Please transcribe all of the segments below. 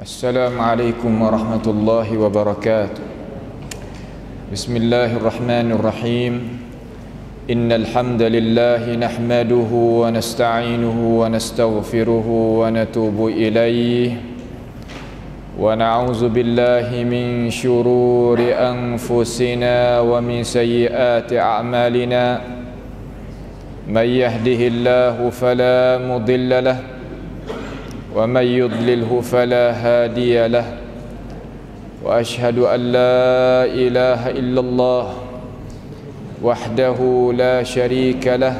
السلام عليكم ورحمة الله وبركاته بسم الله الرحمن الرحيم إن الحمد لله نحمده ونستعينه ونستغفره ونتوب إليه ونعوذ بالله من شرور أنفسنا ومن سيئات أعمالنا من يهده الله فلا مضل له ومن يضلله فلا هادي له واشهد ان لا اله الا الله وحده لا شريك له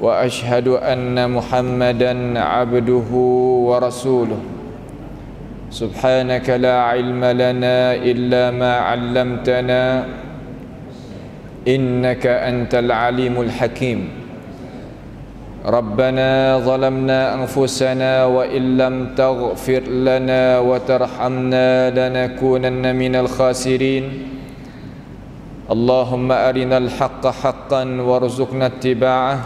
واشهد ان محمدا عبده ورسوله سبحانك لا علم لنا الا ما علمتنا انك انت العليم الحكيم ربنا ظلمنا انفسنا وان لم تغفر لنا وترحمنا لنكونن من الخاسرين اللهم ارنا الحق حقا وارزقنا اتباعه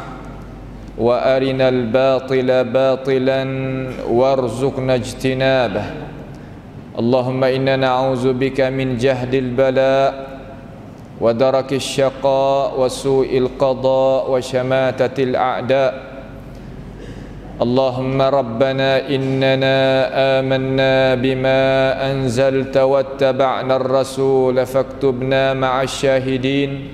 وارنا الباطل باطلا وارزقنا اجتنابه اللهم انا نعوذ بك من جهد البلاء ودرك الشقاء وسوء القضاء وشماتة الأعداء اللهم ربنا إننا آمنا بما أنزلت واتبعنا الرسول فاكتبنا مع الشاهدين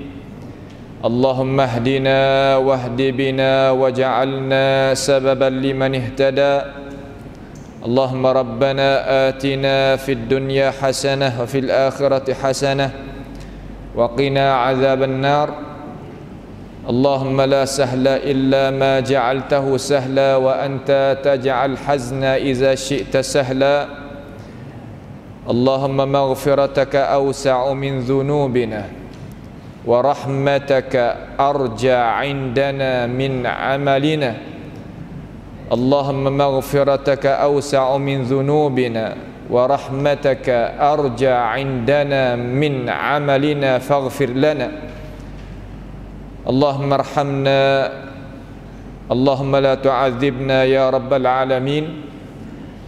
اللهم اهدنا واهد بنا وجعلنا سببا لمن اهتدى اللهم ربنا آتنا في الدنيا حسنة وفي الآخرة حسنة وقنا عذاب النار اللهم لا سهل إلا ما جعلته سهلا وأنت تجعل حزنا إذا شئت سهلا اللهم مغفرتك أوسع من ذنوبنا ورحمتك أرجى عندنا من عملنا اللهم مغفرتك أوسع من ذنوبنا ورحمتك أرجى عندنا من عملنا فاغفر لنا اللهم ارحمنا اللهم لا تعذبنا يا رب العالمين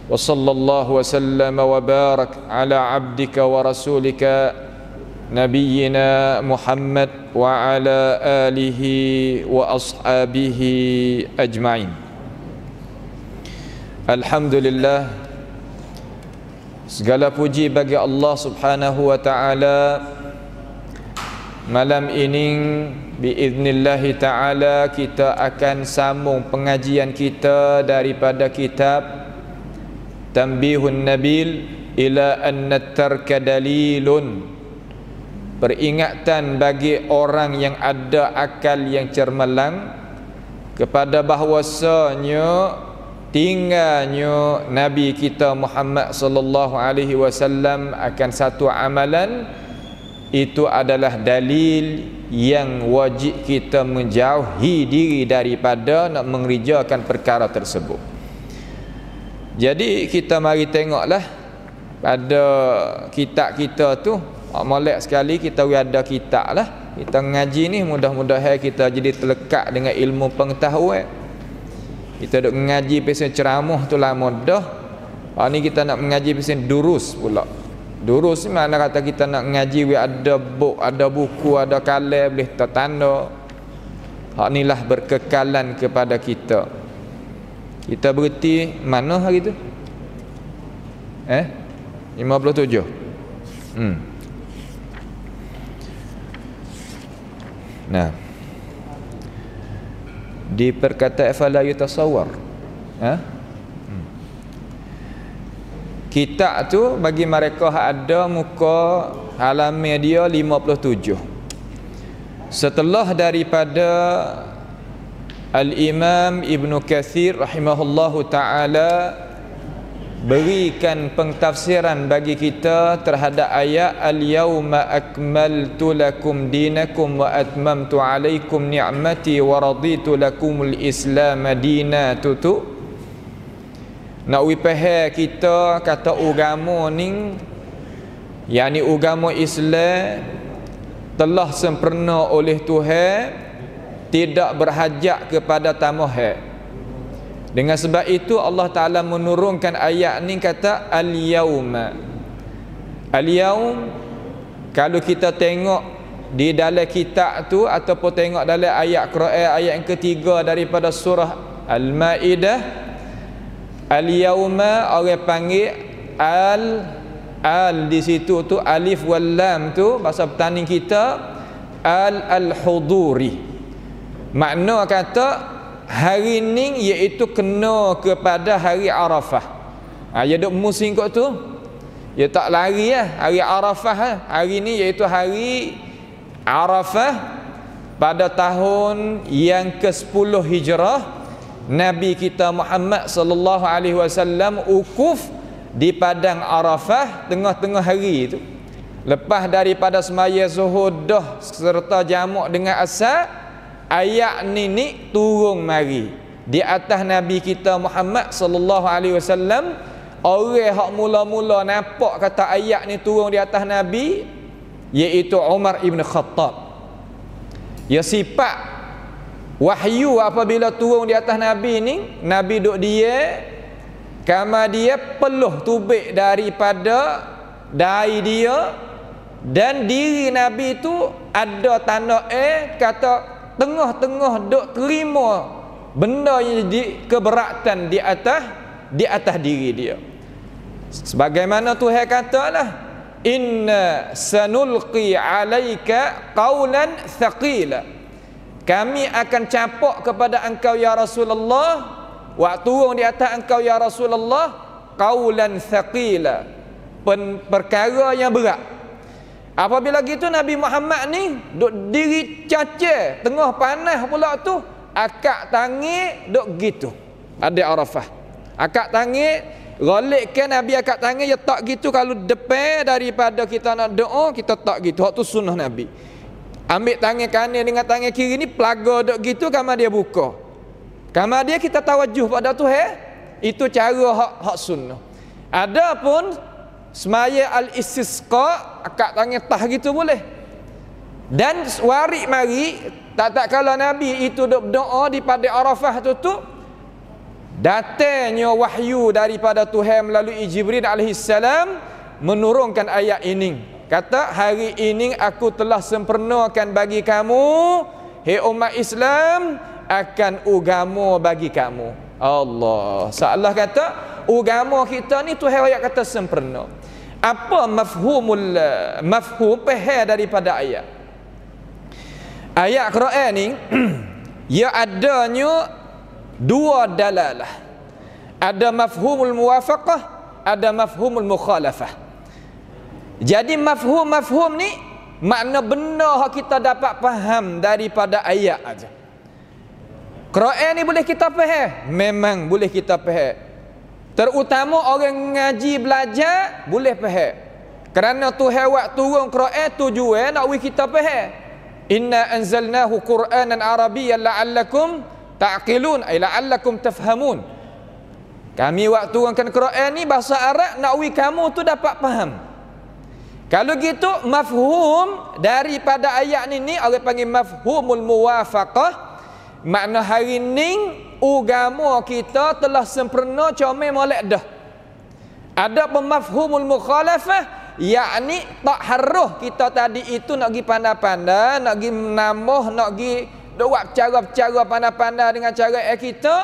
وصلى الله وسلم وبارك على عبدك ورسولك نبينا محمد وعلى آله وأصحابه أجمعين الحمد لله Segala puji bagi Allah Subhanahu wa taala. Malam ini biiznillah taala kita akan sambung pengajian kita daripada kitab Tambihun Nabil ila anna tarka dalilun. Peringatan bagi orang yang ada akal yang cermelang kepada bahwasanya tinggalnya nabi kita Muhammad sallallahu alaihi wasallam akan satu amalan itu adalah dalil yang wajib kita menjauhi diri daripada nak mengerjakan perkara tersebut jadi kita mari tengoklah pada kitab kita tu molek sekali kita ada kitab lah kita ngaji ni mudah-mudahan kita jadi terlekat dengan ilmu pengetahuan kita duk mengaji pesen ceramah tu lama dah ha, ah, ni kita nak mengaji pesen durus pula durus ni mana kata kita nak mengaji we ada buku ada buku ada kalem boleh tertanda ha, ah, inilah berkekalan kepada kita kita berhenti mana hari tu eh 57 hmm Nah, di perkataan fala yutasawwar ya eh? kitab tu bagi mereka ada muka halaman media 57 setelah daripada al-imam ibnu kathir rahimahullahu ta'ala berikan pentafsiran bagi kita terhadap ayat al-yawma akmaltu lakum dinakum wa atmamtu alaikum ni'mati wa raditu lakum al-islam madina Tutu. tu nak wipahe kita kata agama ni yakni agama Islam telah sempurna oleh Tuhan tidak berhajat kepada tamahat dengan sebab itu Allah Ta'ala menurunkan ayat ni kata Al-Yawma Al-Yawm Kalau kita tengok di dalam kitab tu Ataupun tengok dalam ayat Quran ayat yang ketiga daripada surah Al-Ma'idah Al-Yawma orang panggil Al Al di situ tu Alif wal Lam tu Bahasa petani kita Al Al-Huduri Makna kata hari ni iaitu kena kepada hari Arafah. Ha, ya duk musim kot tu. Ya tak lari lah. Hari Arafah lah. Hari ni iaitu hari Arafah pada tahun yang ke-10 Hijrah Nabi kita Muhammad sallallahu alaihi wasallam ukuf di padang Arafah tengah-tengah hari itu. Lepas daripada semaya zuhur dah serta jamak dengan asar, ayat ni ni turun mari di atas nabi kita Muhammad sallallahu alaihi wasallam orang hak mula-mula nampak kata ayat ni turun di atas nabi iaitu Umar ibn Khattab ya sifat wahyu apabila turun di atas nabi ni nabi duk dia kama dia peluh tubik daripada dai dia dan diri nabi tu ada tanda eh kata tengah-tengah dok terima benda yang jadi keberatan di atas di atas diri dia sebagaimana Tuhan katalah inna sanulqi alaika qawlan thaqila kami akan capok kepada engkau ya Rasulullah waktu orang di atas engkau ya Rasulullah qawlan thaqila perkara yang berat Apabila gitu Nabi Muhammad ni duk diri cacir, tengah panas pula tu, akak tangi duk gitu. Ada Arafah. Akak tangis Galikkan Nabi akak tangi Ya tak gitu kalau depan daripada kita nak doa Kita tak gitu hak tu sunnah Nabi Ambil tangan kanan dengan tangan kiri ni Pelaga dok gitu Kama dia buka Kama dia kita tawajuh pada tu he? Itu cara hak, hak sunnah Ada pun semaya al-istisqa akak tangan tah gitu boleh dan warik mari tak tak kalau Nabi itu duk doa di pada Arafah tu tu datangnya wahyu daripada Tuhan melalui Jibril alaihissalam menurunkan ayat ini kata hari ini aku telah sempurnakan bagi kamu hei umat Islam akan ugamu bagi kamu Allah Seolah kata ugamu kita ni Tuhan ayat kata sempurna apa mafhumul eh, mafhum pehel daripada ayat ayat Quran ni ia adanya dua dalalah ada mafhumul muwafaqah ada mafhumul mukhalafah jadi mafhum-mafhum ni makna benda yang kita dapat faham daripada ayat aja. Quran ni boleh kita faham? Memang boleh kita faham. Terutama orang ngaji belajar boleh faham. Kerana tu hewat turun Quran tujuan nak wi kita faham. Inna anzalnahu Qur'anan Arabiyyan la'allakum ta'qilun ay la'allakum tafhamun. Kami waktu turunkan Quran ni bahasa Arab nak wi kamu tu dapat faham. Kalau gitu mafhum daripada ayat ni ni orang panggil mafhumul muwafaqah. Makna hari ni ugamu kita telah sempurna comel molek dah. Ada pemafhumul mukhalafah yakni tak haruh kita tadi itu nak pergi pandai-pandai, nak pergi menambah, nak pergi buat cara-cara pandai-pandai dengan cara eh kita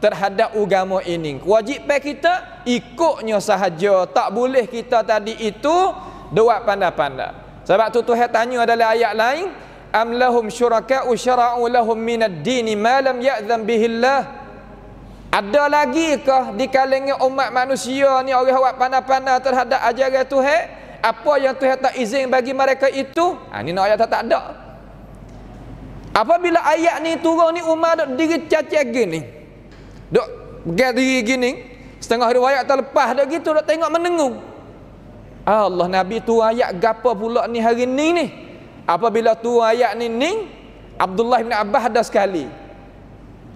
terhadap ugamu ini. Kewajipan kita ikutnya sahaja. Tak boleh kita tadi itu buat pandai-pandai. Sebab tu Tuhan tanya adalah ayat lain, am lahum syuraka'u syara'u lahum minad dini ma lam ya'zan bihi Allah ada lagi kah di kalangan umat manusia ni orang awak pandai-pandai terhadap ajaran Tuhan apa yang Tuhan tak izin bagi mereka itu ha ni nak ayat tak, tak ada apabila ayat ni turun ni umat dok diri cacat gini dok gerak diri gini setengah riwayat terlepas dok gitu dok tengok menengung ah, Allah Nabi tu ayat gapa pula ni hari ni ni Apabila tu ayat ni ning Abdullah bin Abbas ada sekali.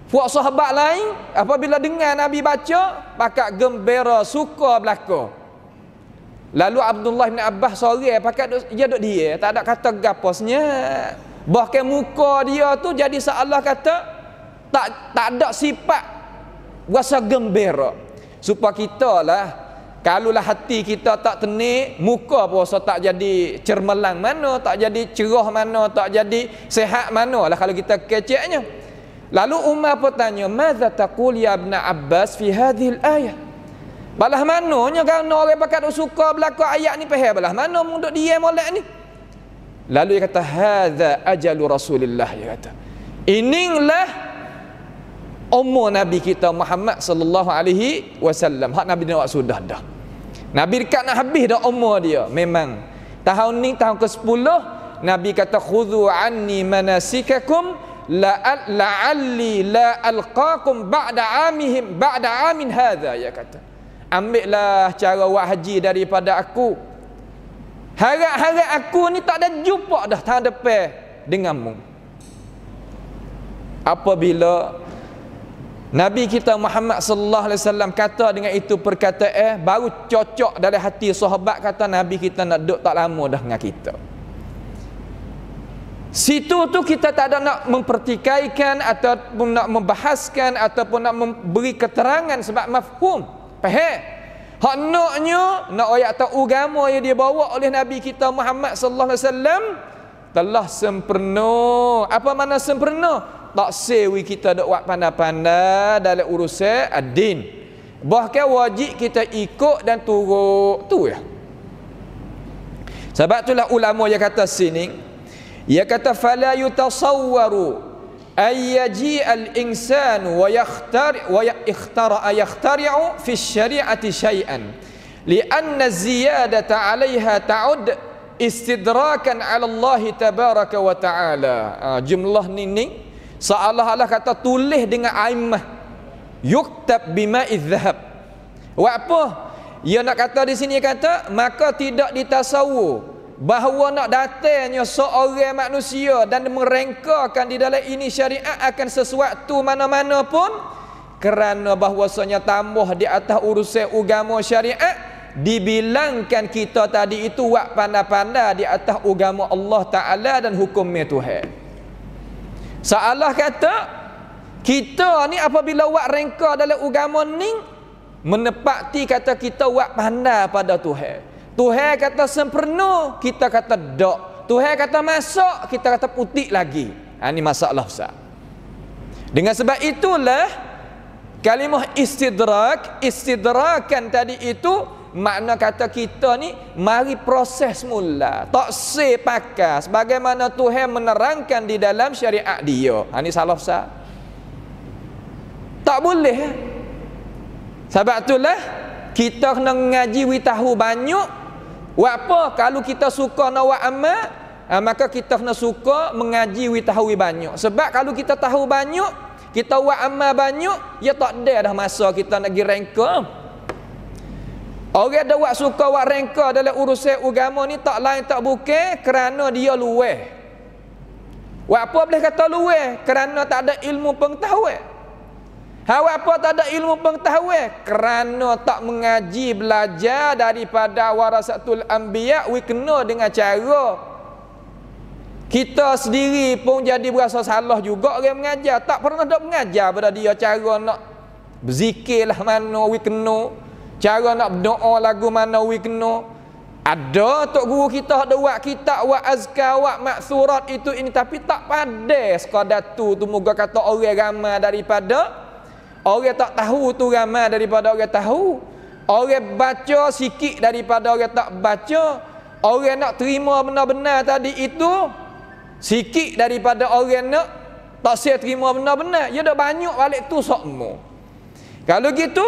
Puak sahabat lain apabila dengar Nabi baca pakak gembira suka belaka. Lalu Abdullah bin Abbas sorang eh, pakak dia duduk dia tak ada kata gapo senyap. Bahkan muka dia tu jadi seolah kata tak tak ada sifat rasa gembira. Supaya kita lah Kalaulah hati kita tak tenik, muka puasa tak jadi cermelang mana, tak jadi cerah mana, tak jadi sehat mana lah kalau kita keceknya. Lalu Umar pun tanya, "Madza taqul ya Ibn Abbas fi hadhil ayah?" Balah mananya kau nak orang pakat suka berlaku ayat ni pahal balah mana munduk dia molek ni. Lalu dia kata, "Hadza ajalu Rasulillah." Dia kata. Ininlah umur Nabi kita Muhammad sallallahu alaihi wasallam. Hak Nabi dia sudah dah. Nabi dekat nak habis dah umur dia Memang Tahun ni tahun ke-10 Nabi kata Khudu anni manasikakum la la'alli la alqakum ba'da amihim ba'da amin hadha ya kata ambillah cara buat haji daripada aku harap-harap aku ni tak ada jumpa dah tahun depan denganmu apabila Nabi kita Muhammad sallallahu alaihi wasallam kata dengan itu perkataan eh, baru cocok dari hati sahabat kata Nabi kita nak duduk tak lama dah dengan kita. Situ tu kita tak ada nak mempertikaikan ataupun nak membahaskan ataupun nak memberi keterangan sebab mafhum. Faham? Hak naknya nak ayat tak agama yang dia bawa oleh Nabi kita Muhammad sallallahu alaihi wasallam telah sempurna. Apa mana sempurna? tak sewi kita duk buat panda pandai dalam urusan ad-din. Bahkan wajib kita ikut dan turut tu ya. Sebab itulah ulama yang kata sini, ia kata fala yutasawwaru ayyaji al-insan wa yakhtar wa yakhtar ayakhtari'u fi syari'ati syai'an lianna ziyadata alaiha ta'ud istidrakan 'ala Allah tabaraka wa ta'ala. Ha, jumlah ni ni seolah-olah kata tulis dengan aimah yuktab bima izhab wa apa ia nak kata di sini kata maka tidak ditasawur bahawa nak datangnya seorang manusia dan merengkakan di dalam ini syariat akan sesuatu mana-mana pun kerana bahwasanya tambah di atas urusan agama syariat dibilangkan kita tadi itu wak pandai-pandai di atas agama Allah Ta'ala dan hukumnya Tuhan Seolah kata kita ni apabila buat rengka dalam agama ni menepati kata kita buat pandai pada Tuhan. Tuhan kata sempurna, kita kata dok Tuhan kata masuk, kita kata putih lagi. Ha ni masalah besar. Dengan sebab itulah kalimah istidrak, istidrakan tadi itu Makna kata kita ni mari proses mula. Tak se pakas bagaimana Tuhan menerangkan di dalam syariat dia. Ha ni salah sah. Tak boleh. Eh? Sebab itulah kita kena ngaji wi tahu banyak. Apa kalau kita suka nak buat amal, Ha, maka kita kena suka mengaji wi tahu banyak sebab kalau kita tahu banyak kita buat amal banyak ya tak ada dah masa kita nak pergi rangka Orang ada wak suka wak rengka dalam urusan agama ni tak lain tak bukan kerana dia luweh. Wak apa boleh kata luweh? Kerana tak ada ilmu pengetahuan. Hawa apa tak ada ilmu pengetahuan? Kerana tak mengaji belajar daripada warasatul anbiya we kena dengan cara kita sendiri pun jadi berasa salah juga orang mengajar tak pernah dok mengajar pada dia cara nak berzikirlah mana we kena Cara nak doa lagu mana we kena ada tok guru kita ada kita wak buat wak buat maksurat itu ini tapi tak padai sekadar tu tu moga kata orang ramah daripada orang tak tahu tu ramah daripada orang tahu orang baca sikit daripada orang tak baca orang nak terima benar-benar tadi itu sikit daripada orang nak tak saya terima benar-benar ya dah banyak balik tu sokmu kalau gitu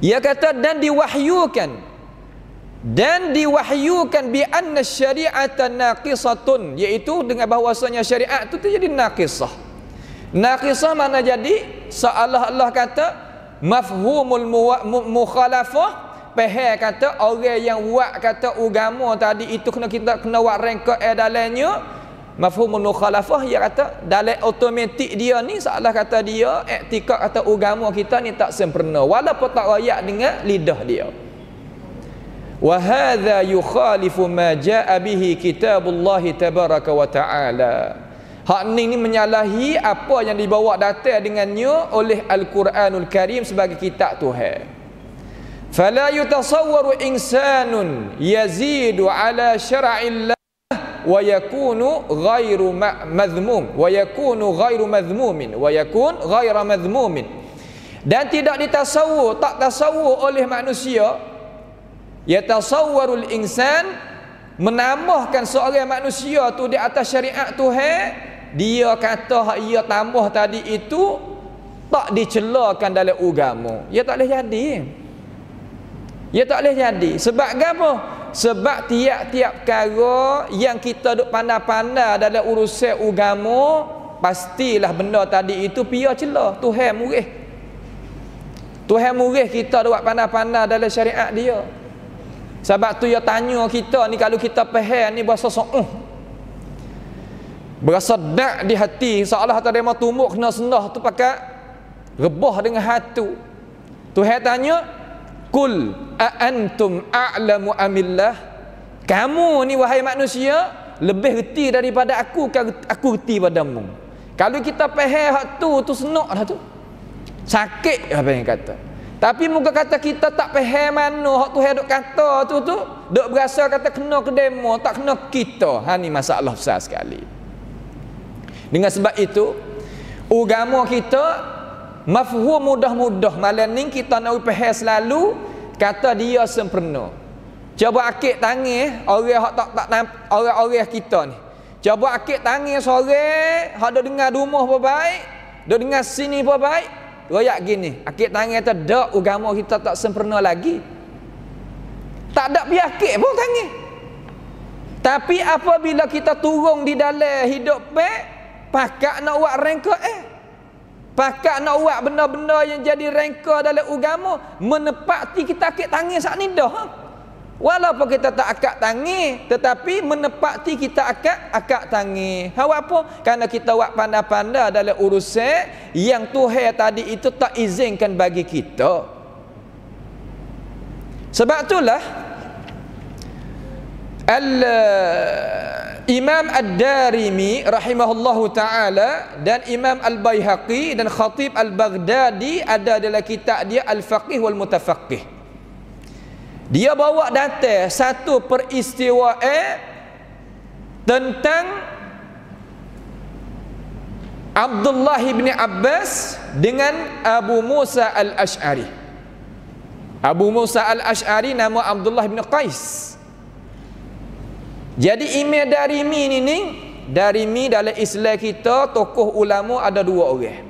ia kata dan diwahyukan dan diwahyukan bi anna syari'ata naqisatun iaitu dengan bahawasanya syariat itu terjadi naqisah. Naqisah mana jadi seolah Allah kata mafhumul mukhalafah pehe kata orang yang buat kata agama tadi itu kena kita kena buat rangka dalamnya mafhumul mukhalafah yang kata dalam otomatik dia ni seolah kata dia iktikad atau agama kita ni tak sempurna walaupun tak royak dengan lidah dia wa hadha yukhalifu ma jaa bihi kitabullah tabaraka wa taala hak ni ni menyalahi apa yang dibawa datang dengannya oleh al-Quranul Karim sebagai kitab Tuhan فلا يتصور إنسان يزيد على شرع الله wa yakunu ghairu madhmum wa yakunu ghairu madhmumin wa yakun ghairu madhmumin dan tidak ditasawur tak tasawur oleh manusia ya tasawwarul insan menambahkan seorang manusia tu di atas syariat Tuhan dia kata hak ia tambah tadi itu tak dicelakan dalam agama ia tak boleh jadi ia tak boleh jadi sebab apa sebab tiap-tiap perkara yang kita duk panda-panda dalam urusan agama pastilah benda tadi itu pia celah Tuhan murih Tuhan murih kita buat pandai panda dalam syariat dia sebab tu dia tanya kita ni kalau kita faham ni bahasa so'uh berasa dak di hati seolah tak ada tumbuk kena senah tu pakai rebah dengan hatu Tuhan tanya Kul a'antum a'lamu amillah Kamu ni wahai manusia Lebih reti daripada aku Aku reti mu. Kalau kita pahal hak tu Tu senok lah tu Sakit apa yang kata Tapi muka kata kita tak pahal mana Hak tu hidup kata tu tu Duk berasa kata kena ke demo Tak kena kita Ha ni masalah besar sekali Dengan sebab itu Ugama kita mafhum mudah-mudah malam ni kita nak upah selalu kata dia sempurna cuba akik tangi, orang hak tak tak orang-orang kita ni cuba akik tangi sore hak dah dengar rumah apa baik ada dengar sini apa baik royak gini akik tangi tu dak agama kita tak sempurna lagi tak ada pi akik pun tangih tapi apabila kita turun di dalam hidup pe pakak nak buat rangka eh Pakat nak buat benda-benda yang jadi rengka dalam agama menepati kita akik tangi saat ni dah. Ha? Walaupun kita tak akak tangi tetapi menepati kita akak akak tangi. Hawa apa? Karena kita buat pandai-pandai dalam urusan yang Tuhan tadi itu tak izinkan bagi kita. Sebab itulah Allah Imam Ad-Darimi rahimahullahu taala dan Imam Al-Baihaqi dan Khatib Al-Baghdadi ada dalam kitab dia Al-Faqih wal Mutafaqih. Dia bawa data satu peristiwa eh tentang Abdullah bin Abbas dengan Abu Musa Al-Ash'ari. Abu Musa Al-Ash'ari nama Abdullah bin Qais. Jadi ime dari mi ni ni dari mi dalam Islam kita tokoh ulama ada dua orang.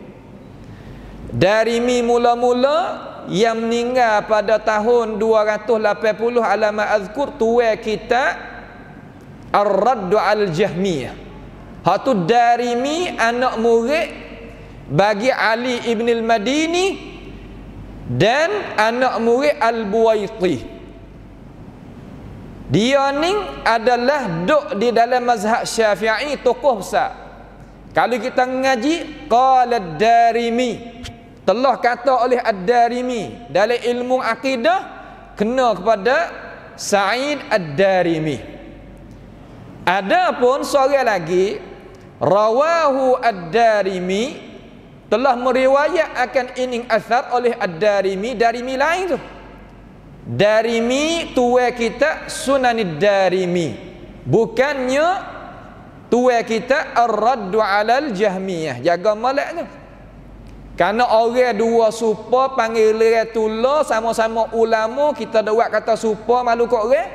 Dari mi mula-mula yang meninggal pada tahun 280 alama azkur tua kita Ar-Raddu Al-Jahmiyah. Ha tu dari mi anak murid bagi Ali ibn al-Madini dan anak murid Al-Buwaiti. Dia ni adalah duk di dalam mazhab syafi'i tokoh besar. Kalau kita ngaji, Qala darimi. Telah kata oleh ad-darimi. Dalam ilmu akidah, kena kepada Sa'id ad-darimi. Ada pun seorang lagi, Rawahu ad-darimi, telah meriwayat akan ini asar oleh ad-darimi, darimi lain tu. Darimi tua kita sunanid darimi Bukannya tua kita ar-raddu alal jahmiyah Jaga malak tu Karena orang dua supa panggil tula sama-sama ulama Kita dah buat kata supa malu kok orang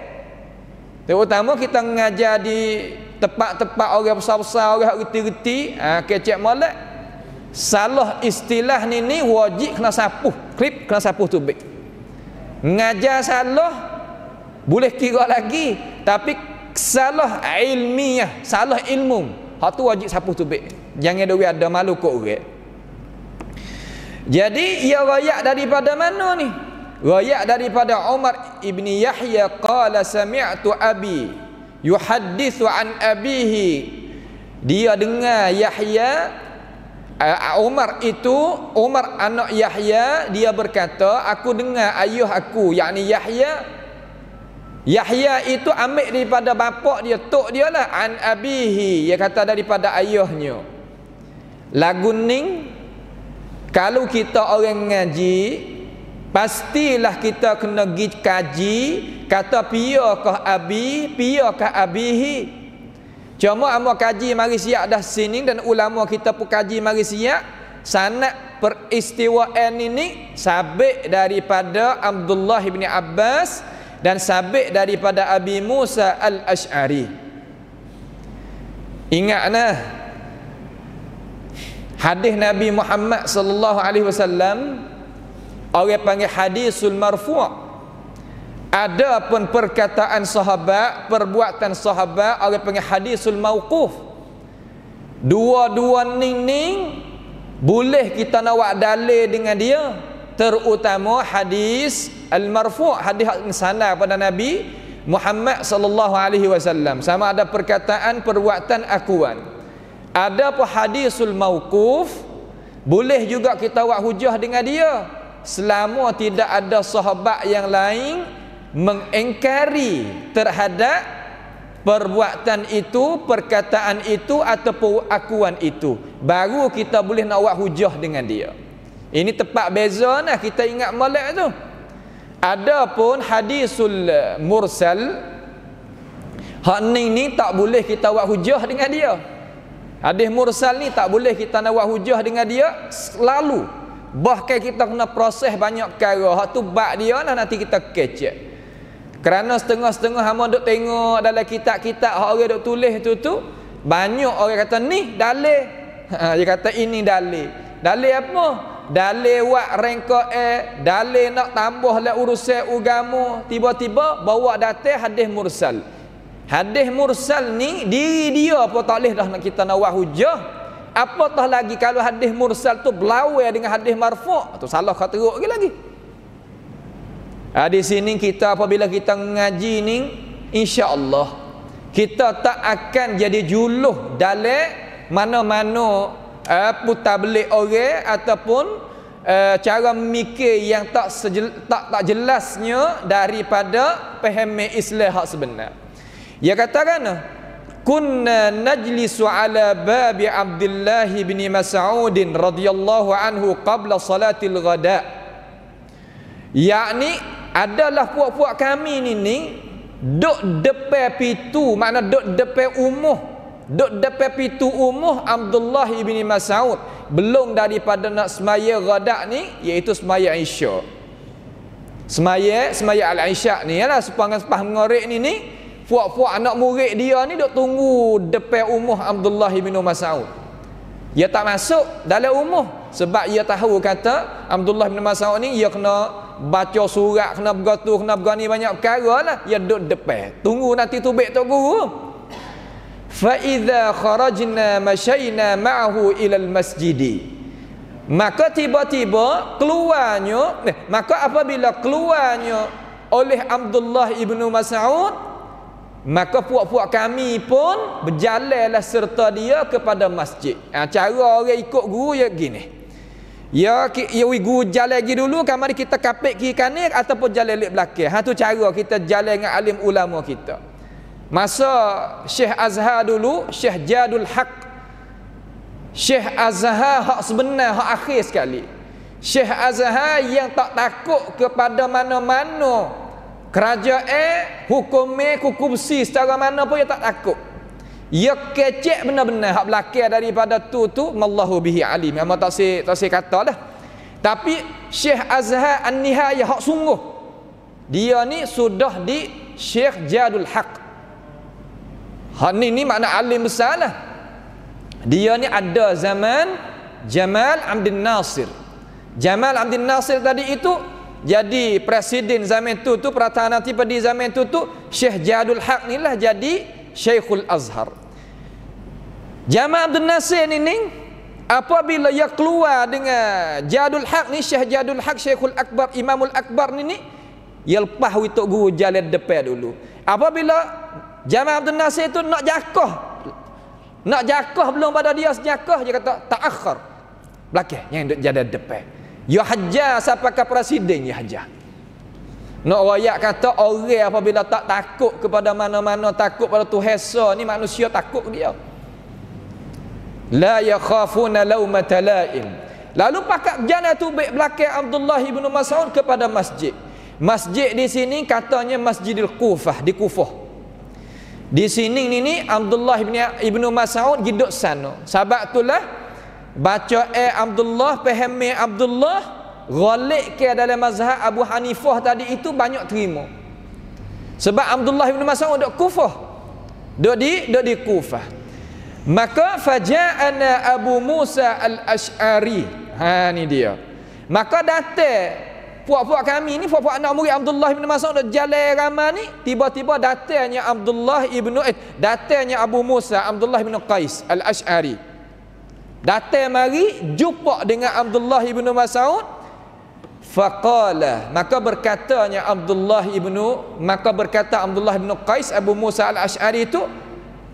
Terutama kita ngajar di tempat-tempat orang besar-besar Orang yang reti-reti ha, Kecek malak Salah istilah ni ni wajib kena sapuh Klip kena sapuh tu baik ngajar salah boleh kira lagi tapi salah ilmiah salah ilmu hak tu wajib sapu tubik jangan dia ada malu kok urat jadi ia rakyat daripada mana ni rakyat daripada Umar ibni Yahya Kala sami'tu abi yuhadithu an abihi dia dengar Yahya Eh, ah, Umar itu Umar anak Yahya dia berkata aku dengar ayah aku yakni Yahya Yahya itu ambil daripada bapak dia tok dia lah an abihi dia kata daripada ayahnya lagu ning kalau kita orang ngaji pastilah kita kena gi kaji kata piyakah abi piyakah abihi Cuma amo kaji mari siap dah sini dan ulama kita pun kaji mari siap sanad peristiwaan ini sabit daripada Abdullah bin Abbas dan sabit daripada Abi Musa Al-Ash'ari. Ingat nah. Hadis Nabi Muhammad sallallahu alaihi wasallam orang panggil hadisul marfu' ada pun perkataan sahabat perbuatan sahabat orang panggil hadisul mauquf dua-dua ning-ning boleh kita nawak dalil dengan dia terutama hadis al-marfu hadis yang sanad pada nabi Muhammad sallallahu alaihi wasallam sama ada perkataan perbuatan akuan ada pun hadisul mauquf boleh juga kita buat hujah dengan dia selama tidak ada sahabat yang lain Mengengkari terhadap perbuatan itu, perkataan itu ataupun akuan itu baru kita boleh nak buat hujah dengan dia ini tepat beza lah kita ingat malak tu Adapun hadisul mursal hak ni ni tak boleh kita buat hujah dengan dia hadis mursal ni tak boleh kita nak buat hujah dengan dia selalu bahkan kita kena proses banyak perkara hak tu bab dia lah nanti kita kecek kerana setengah-setengah hamba duk tengok dalam kitab-kitab orang duk tulis tu tu banyak orang kata ni dalil ha, dia kata ini dalil dalil apa dalil wak rengka eh dalil nak tambah lah urusan agama tiba-tiba bawa datang hadis mursal hadis mursal ni diri dia apa tak boleh dah nak kita nak wak hujah apatah lagi kalau hadis mursal tu berlawan dengan hadis marfu ah, tu salah kata teruk lagi ha, di sini kita apabila kita ngaji ni Allah kita tak akan jadi juluh dalam mana-mana uh, ah, putablik orang ataupun uh, cara mikir yang tak sejel, tak tak jelasnya daripada pemahami Islam hak sebenar. Dia katakan kunna najlisu ala babi Abdullah bin Mas'ud radhiyallahu anhu qabla salatil ghada. Yakni adalah puak-puak kami ni ni duk depan pintu makna duk depan umuh duk depan pintu umuh Abdullah ibni Mas'ud belum daripada nak semaya ghadak ni iaitu semaya isyak semaya semaya al-isyak ni ialah sepanjang sepah mengorek ni ni puak-puak anak murid dia ni duk tunggu depan umuh Abdullah ibni Mas'ud ia tak masuk dalam umur sebab ia tahu kata Abdullah bin Mas'ud ni ia kena baca surat, kena bergatu, kena bergani banyak perkara lah. Ia duduk depan. Tunggu nanti tu baik tok guru. Fa idza kharajna mashayna ma'ahu ila al-masjid. Maka tiba-tiba keluarnya, eh, maka apabila keluarnya oleh Abdullah ibnu Mas'ud Maka puak-puak kami pun berjalanlah serta dia kepada masjid. Ha, cara orang ikut guru ya gini. Ya, ki, ya we guru jalan lagi dulu, kemari kan, kita kapek kiri kanan ataupun jalan lebih belakang. Ha, tu cara kita jalan dengan alim ulama kita. Masa Syekh Azhar dulu, Syekh Jadul Haq. Syekh Azhar hak sebenar, hak akhir sekali. Syekh Azhar yang tak takut kepada mana-mana Keraja A hukum me hukum C secara mana pun yang tak takut. Ya kecek benar-benar hak belakang daripada tu tu mallahu bihi alim. Memang tak si tak si katalah. Tapi Syekh Azhar An-Nihayah hak sungguh. Dia ni sudah di Syekh Jadul Haq. Ha ni ni makna alim besar Dia ni ada zaman Jamal Abdul Nasir. Jamal Abdul Nasir tadi itu jadi presiden zaman itu tu pertahanan nanti pada zaman itu tu Syekh Jadul Haq ni lah jadi Syekhul Azhar Jamal Abdul Nasir ni ni apabila ia keluar dengan Jadul Haq ni Syekh Jadul Haq Syekhul Akbar Imamul Akbar ni ni ia lepas untuk guru jalan depan dulu apabila Jamal Abdul Nasir tu nak jakoh nak jakoh belum pada dia sejakoh dia kata tak akhir belakang yang jalan depan Ya haja, siapa ke presiden ya haja. Nak rakyat kata orang apabila tak takut kepada mana-mana takut pada Tuhan Esa ni manusia takut ke dia. La ya yakhafuna laumata la'im. Lalu pakak jana tu baik belakang Abdullah ibnu Mas'ud kepada masjid. Masjid di sini katanya Masjidil Kufah di Kufah. Di sini ni ni Abdullah ibnu ibnu Mas'ud hidup sana. Sebab itulah baca A Abdullah pahami Abdullah ghalik ke dalam mazhab Abu Hanifah tadi itu banyak terima sebab Abdullah bin Mas'ud dok kufah dok di dok di kufah maka faja'ana Abu Musa al-Ash'ari ha ni dia maka datang puak-puak kami ni puak-puak anak murid Abdullah bin Mas'ud jalan ramai ni tiba-tiba datangnya Abdullah ibnu eh, datangnya Abu Musa Abdullah bin Qais al-Ash'ari Datang mari jumpa dengan Abdullah ibnu Mas'ud faqala maka berkatanya Abdullah ibnu maka berkata Abdullah ibnu Qais Abu Musa al-Ash'ari itu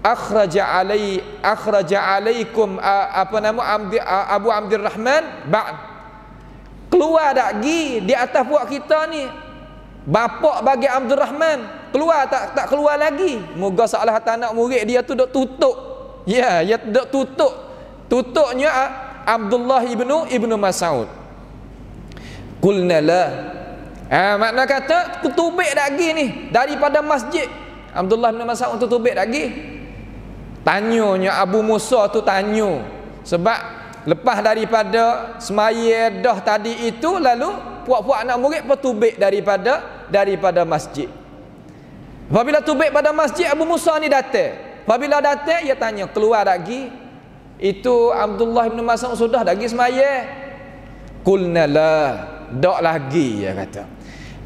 akhraja alai akhraja alaikum apa nama Abdi, Abu Abdul Rahman ba'd keluar dak gi di atas buat kita ni bapak bagi Abdul Rahman keluar tak tak keluar lagi moga salah anak murid dia tu dok tutup ya yeah, ya dok tutup tutuknya Abdullah ibnu ibnu Mas'ud kulna la ha, makna kata tutubik lagi ni daripada masjid Abdullah ibnu Mas'ud tutubik lagi tanyanya Abu Musa tu tanya sebab lepas daripada semaya tadi itu lalu puak-puak anak murid petubik daripada daripada masjid apabila tubik pada masjid Abu Musa ni datang apabila datang ia tanya keluar lagi itu Abdullah bin Mas'ud sudah dah pergi semayang kulna la dak lagi ya kata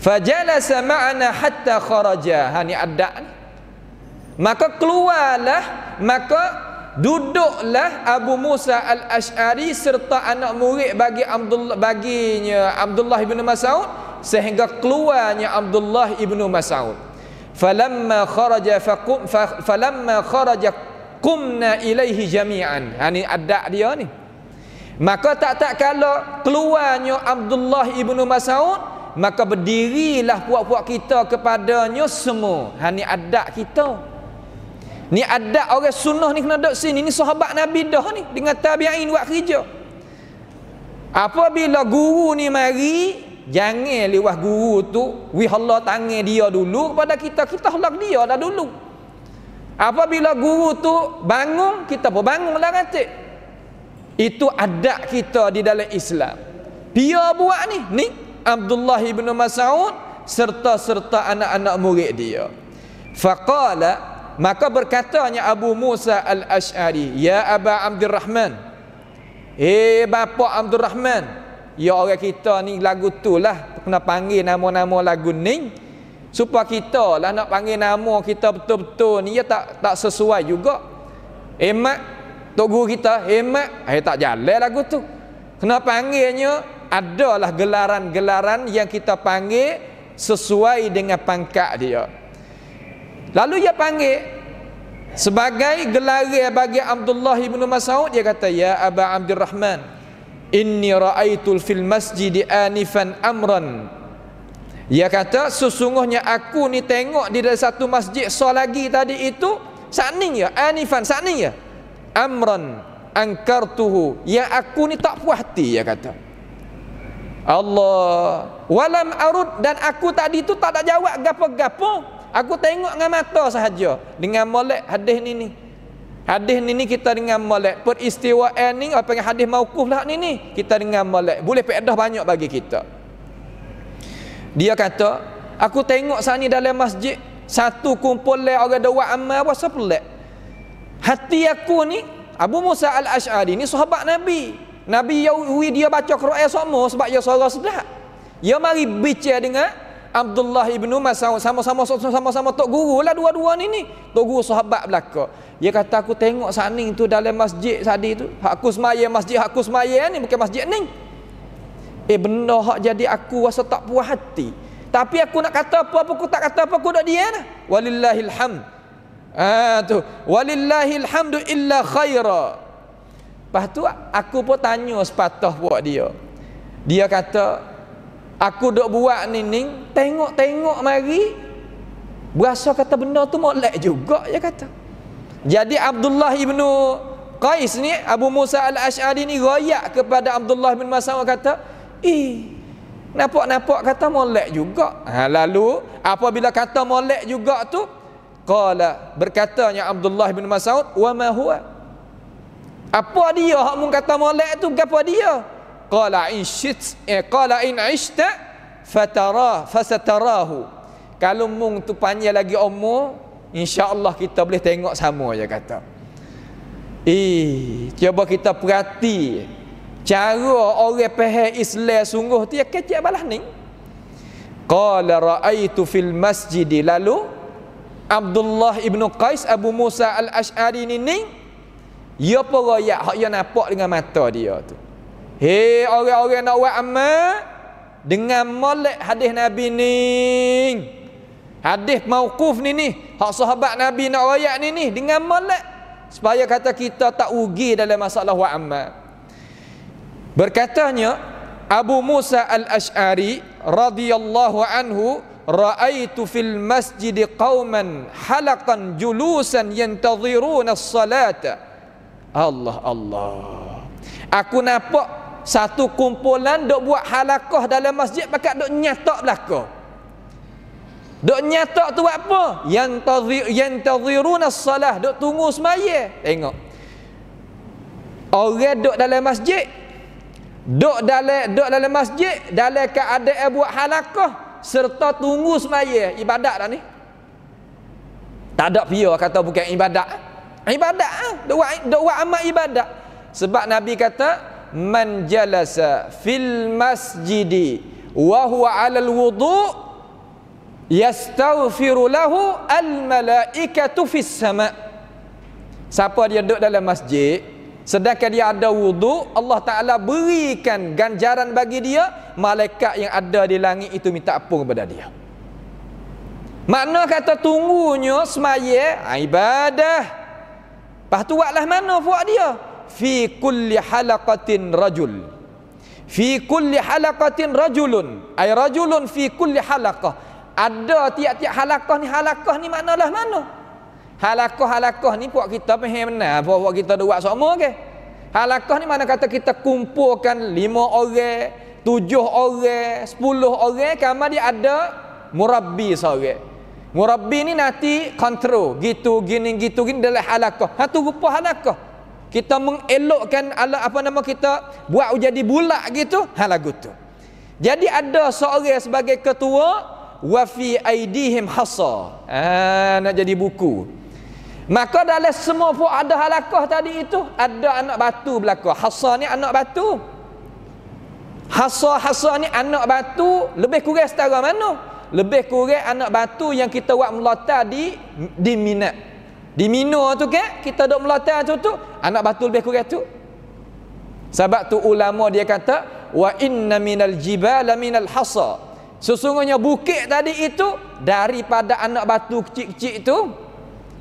fajalasa ma'ana hatta kharaja ha ni ada maka keluarlah maka duduklah Abu Musa al-Ash'ari serta anak murid bagi Abdullah baginya Abdullah bin Mas'ud sehingga keluarnya Abdullah bin Mas'ud falamma kharaja faqum falamma kharaja Kumna ilaihi jami'an ha ni adab dia ni maka tak tak kala keluarnya Abdullah ibnu Mas'ud maka berdirilah puak-puak kita kepadanya semua ha ni adab kita ni adab orang sunnah ni kena duduk sini ini sahabat Nabi dah ni dengan tabi'in buat kerja apabila guru ni mari jangan lewat guru tu wih Allah tangan dia dulu kepada kita kita halak dia dah dulu Apabila guru tu bangun, kita pun bangunlah ratik. Itu adat kita di dalam Islam. Dia buat ni, ni Abdullah ibn Mas'ud serta-serta anak-anak murid dia. Faqala maka berkatanya Abu Musa al-Ash'ari, Ya Aba Abdurrahman, Hei eh, bapa Abdul Rahman Ya orang kita ni lagu tu lah Kena panggil nama-nama lagu ni supaya kita lah nak panggil nama kita betul-betul ni ya tak tak sesuai juga emak tok guru kita emak eh tak jalan lagu tu kena panggilnya adalah gelaran-gelaran yang kita panggil sesuai dengan pangkat dia lalu dia panggil sebagai gelaran bagi Abdullah bin Mas'ud dia kata ya Aba Abdurrahman inni ra'aitul fil masjid anifan amran ia kata sesungguhnya aku ni tengok di dalam satu masjid so lagi tadi itu saning ya anifan ah, saning ya amran angkartuhu ya aku ni tak puas hati ia kata. Allah walam arud dan aku tadi tu tak ada jawab gapo-gapo aku tengok dengan mata sahaja dengan molek hadis ni ni. Hadis ni ni kita dengan molek peristiwa eh, ni apa yang hadis mauquf lah ni ni kita dengan molek boleh faedah banyak bagi kita. Dia kata, aku tengok sana ni dalam masjid, satu kumpulan orang doa amal puasa pelak. Hati aku ni, Abu Musa al-Ash'ari ni sahabat Nabi. Nabi Yahudi dia baca Quran semua sebab dia suara sedap. Dia mari bicara dengan Abdullah ibn Mas'ud sama-sama sama-sama tok guru lah dua-dua ni ni. Tok guru sahabat belaka. Dia kata aku tengok sana itu dalam masjid tadi tu. Hak aku semaya masjid hak aku semaya ni bukan masjid ning. Eh benda hak jadi aku rasa tak puas hati. Tapi aku nak kata apa apa aku tak kata apa aku nak dia lah. Walillahil hamd. Ah tu. Walillahil hamdu illa khaira. Lepas tu aku pun tanya sepatah buat dia. Dia kata aku dok buat ni ning tengok-tengok mari berasa kata benda tu molek juga dia kata. Jadi Abdullah ibnu Qais ni Abu Musa al-Ash'ari ni royak kepada Abdullah bin Mas'ud kata, Eh, nampak-nampak kata molek juga. Ha, lalu, apabila kata molek juga tu, kala berkatanya Abdullah bin Mas'ud wa ma huwa Apa dia hak mung kata molek tu gapo dia Kala in shit eh qala in ishta fatara fasatarahu Kalau mung tu panjang lagi umur insyaallah kita boleh tengok sama aja kata Eh cuba kita perhati Cara orang pahal Islam sungguh dia kecil balas ni. Qala ra'aitu fil masjid lalu Abdullah ibn Qais Abu Musa al-Ash'ari ni ni ya perayak hak ya nampak dengan mata dia tu. Hei orang-orang nak buat amal dengan molek hadis Nabi ni. Hadis maukuf ni ni hak sahabat Nabi nak wayak ni ni dengan molek supaya kata kita tak ugi dalam masalah buat Berkatanya Abu Musa Al-Ash'ari radhiyallahu anhu ra'aitu fil masjid qauman halaqan julusan yantaziruna as-salata. Allah Allah. Aku nampak satu kumpulan dok buat halakah dalam masjid pakat dok nyatak belaka. Dok nyatak tu buat apa? Yantazir yantaziruna as-salah dok tunggu sembahyang. Tengok. Orang dok dalam masjid Duk dalam duk dalam masjid dalam keadaan buat halakah serta tunggu semaya ibadat dah ni. Tak ada pia kata bukan ibadat. Ibadat ah, duk buat duk ibadat. Sebab Nabi kata man jalasa fil masjidi wa alal wudu yastaghfiru lahu al malaikatu fis sama. Siapa dia duduk dalam masjid, Sedangkan dia ada wudhu, Allah Ta'ala berikan ganjaran bagi dia, malaikat yang ada di langit itu minta apa kepada dia. Makna kata tunggunya semaya ibadah. Lepas tu buatlah mana buat dia? Fi kulli halakatin rajul. Fi kulli halakatin rajulun. Ay rajulun fi kulli halakah Ada tiap-tiap halakah ni, halakah ni maknalah mana? Halakoh-halakoh ni buat kita pahit mana? Buat kita buat semua ke? Halakoh ni mana kata kita kumpulkan lima orang, tujuh orang, sepuluh orang, kerana dia ada murabbi seorang. Murabbi ni nanti kontrol. Gitu, gini, gitu, gini, dalam halakoh. Satu ha, rupa halakoh. Kita mengelokkan ala, apa nama kita buat jadi bulat gitu, halagu tu. Jadi ada seorang sebagai ketua, wafi aidihim hasa. Ah, nak jadi Buku. Maka dalam semua pun ada halakah tadi itu Ada anak batu berlaku Hassa ni anak batu Hassa Hassa ni anak batu Lebih kurang setara mana Lebih kurang anak batu yang kita buat melata di Di minat Di minum tu ke Kita duduk melata tu tu Anak batu lebih kurang tu Sebab tu ulama dia kata Wa inna minal jibala minal hassa Sesungguhnya bukit tadi itu Daripada anak batu kecil-kecil itu. -kecil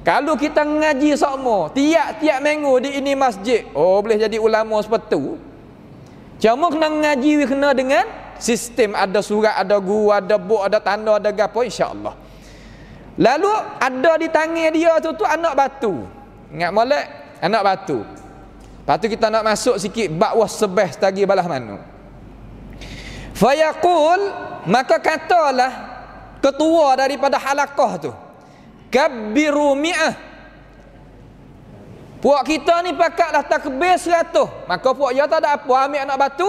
kalau kita ngaji sama, tiap-tiap minggu di ini masjid, oh boleh jadi ulama sepatu. Cuma kena ngaji kena dengan sistem ada surat, ada guru, ada buk, ada tanda, ada gapo insya-Allah. Lalu ada di tangan dia tu tu anak batu. Ingat boleh anak batu. Lepas tu kita nak masuk sikit bab sebeh tadi balah mana. Fayaqul maka katalah ketua daripada halakah tu. Kabiru mi'ah Puak kita ni pakat dah takbir seratus. Maka puak dia ya tak ada apa. Ambil anak batu.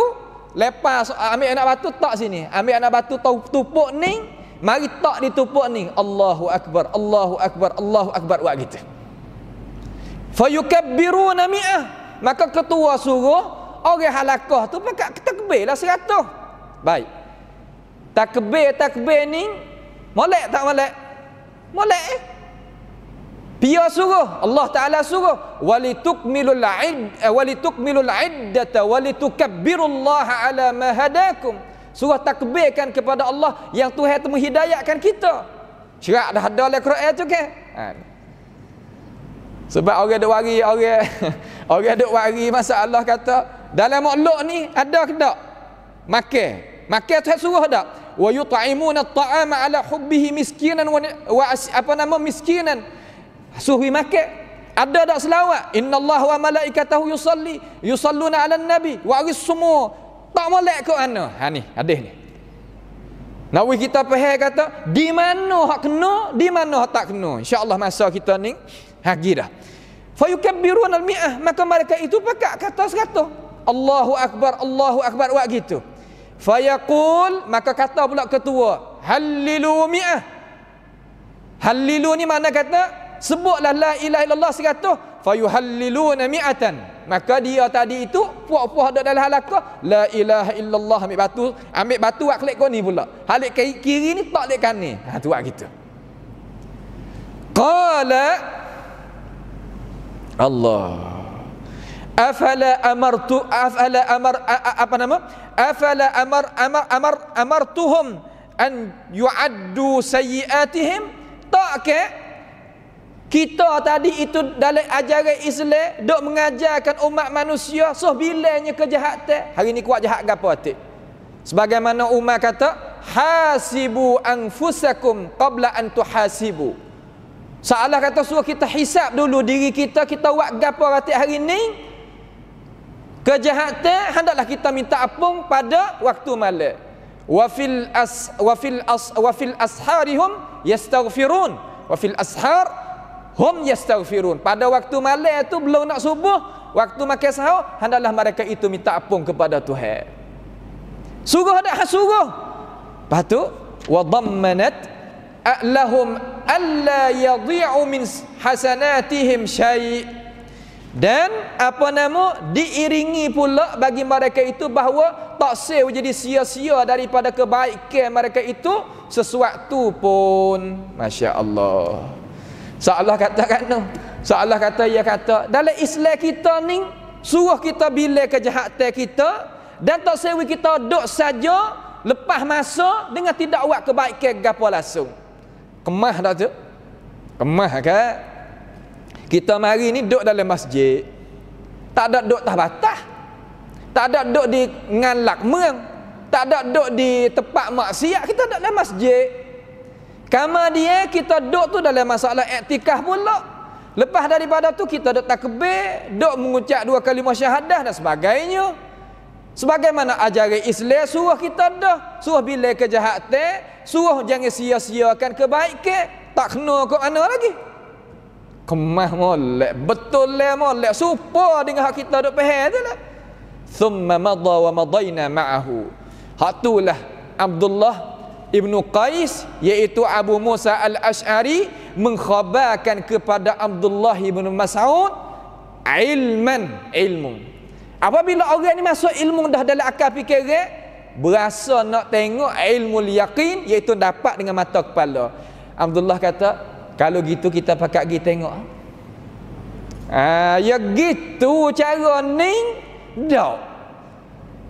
Lepas ah, ambil anak batu tak sini. Ambil anak batu tupuk ni. Mari tak ditupuk ni. Allahu Akbar. Allahu Akbar. Allahu Akbar. Buat kita. Fayukabbiru nami'ah. Maka ketua suruh. Orang halakah tu pakat takbir lah seratus. Baik. Takbir takbir ni. Molek tak molek? Molek eh. Pia suruh, Allah Taala suruh walitukmilul id eh, walitukmilul iddata walitukabbirullah ala ma hadakum. Suruh takbirkan kepada Allah yang Tuhan telah menghidayatkan kita. Cerak dah ada dalam Quran tu ke? Ha. Sebab orang duk wari, orang orang duk wari masalah kata dalam makhluk ni ada ke tak? Makan. Makan Tuhan suruh tak? Wa yut'imuna at-ta'ama ala hubbihi miskinan wa apa nama miskinan? suhwi makkah ada tak selawat Inna Allah wa malaikatahu yusalli yusalluna ala nabi wa aris semua tak malak ke mana ha ni hadis ni Nawi kita pahal kata di mana hak kena di mana hak tak kena insyaallah masa kita ni hagi dah fa al mi'ah maka mereka itu pakak kata seratus Allahu akbar Allahu akbar buat gitu Fayaqul maka kata pula ketua Halilu mi'ah Halilu ni mana kata sebutlah la ilaha illallah seratus fayuhalliluna mi'atan maka dia tadi itu puak-puak ada dalam halakah la ilaha illallah ambil batu ambil batu buat kelik ni pula halik kiri, kiri ni tak lek kan ni ha tu buat kita qala Allah afala amartu afala amar apa nama afala amar amar amar amartuhum an yu'addu sayyiatihim tak ke kita tadi itu dalam ajaran Islam dok mengajarkan umat manusia so bilanya kejahatan. Hari ini kuat jahat gapo atik? Sebagaimana umat kata hasibu anfusakum qabla an tuhasibu. Seolah kata suruh kita hisap dulu diri kita, kita buat gapo atik hari ini? Kejahatan hendaklah kita minta apung pada waktu malam. Wa fil as wa fil as wa fil ashharihum yastaghfirun wa fil ashar hum yastaghfirun pada waktu malam itu belum nak subuh waktu makan sahur hendaklah mereka itu minta ampun kepada Tuhan suruh dah ha, suruh patu wa dhammanat lahum alla yadhi'u min hasanatihim syai' dan apa nama diiringi pula bagi mereka itu bahawa tak sel jadi sia-sia daripada kebaikan mereka itu sesuatu pun masya-Allah Seolah kata kan no. Seolah kata ia kata Dalam Islam kita ni Suruh kita bila kejahatan kita Dan tak sewi kita duduk saja Lepas masa dengan tidak buat kebaikan gapo langsung. Kemah tak tu. Kemah ke? Kita mari ni duduk dalam masjid. Tak ada duduk tah batah. Tak ada duduk di ngalak merang. Tak ada duduk di tempat maksiat kita duduk dalam masjid. Kama dia kita duduk tu dalam masalah iktikaf pula. Lepas daripada tu kita duduk takbir, duduk mengucap dua kali syahadah dan sebagainya. Sebagaimana ajaran Islam suruh kita dah, suruh bila kejahatan, suruh jangan sia-siakan kebaikan, tak kena ke mana lagi. Kemah molek, betul le lah molek, supa dengan hak kita duduk pehe tu lah. Thumma madha wa madaina ma'ahu. Hak tu lah Abdullah Ibnu Qais iaitu Abu Musa Al-Ash'ari mengkhabarkan kepada Abdullah bin Mas'ud ilman ilmu. Apabila orang ni masuk ilmu dah dalam akal fikiran berasa nak tengok ilmu yakin iaitu dapat dengan mata kepala. Abdullah kata, kalau gitu kita pakak pergi tengok. Ah, ya gitu cara ni dak.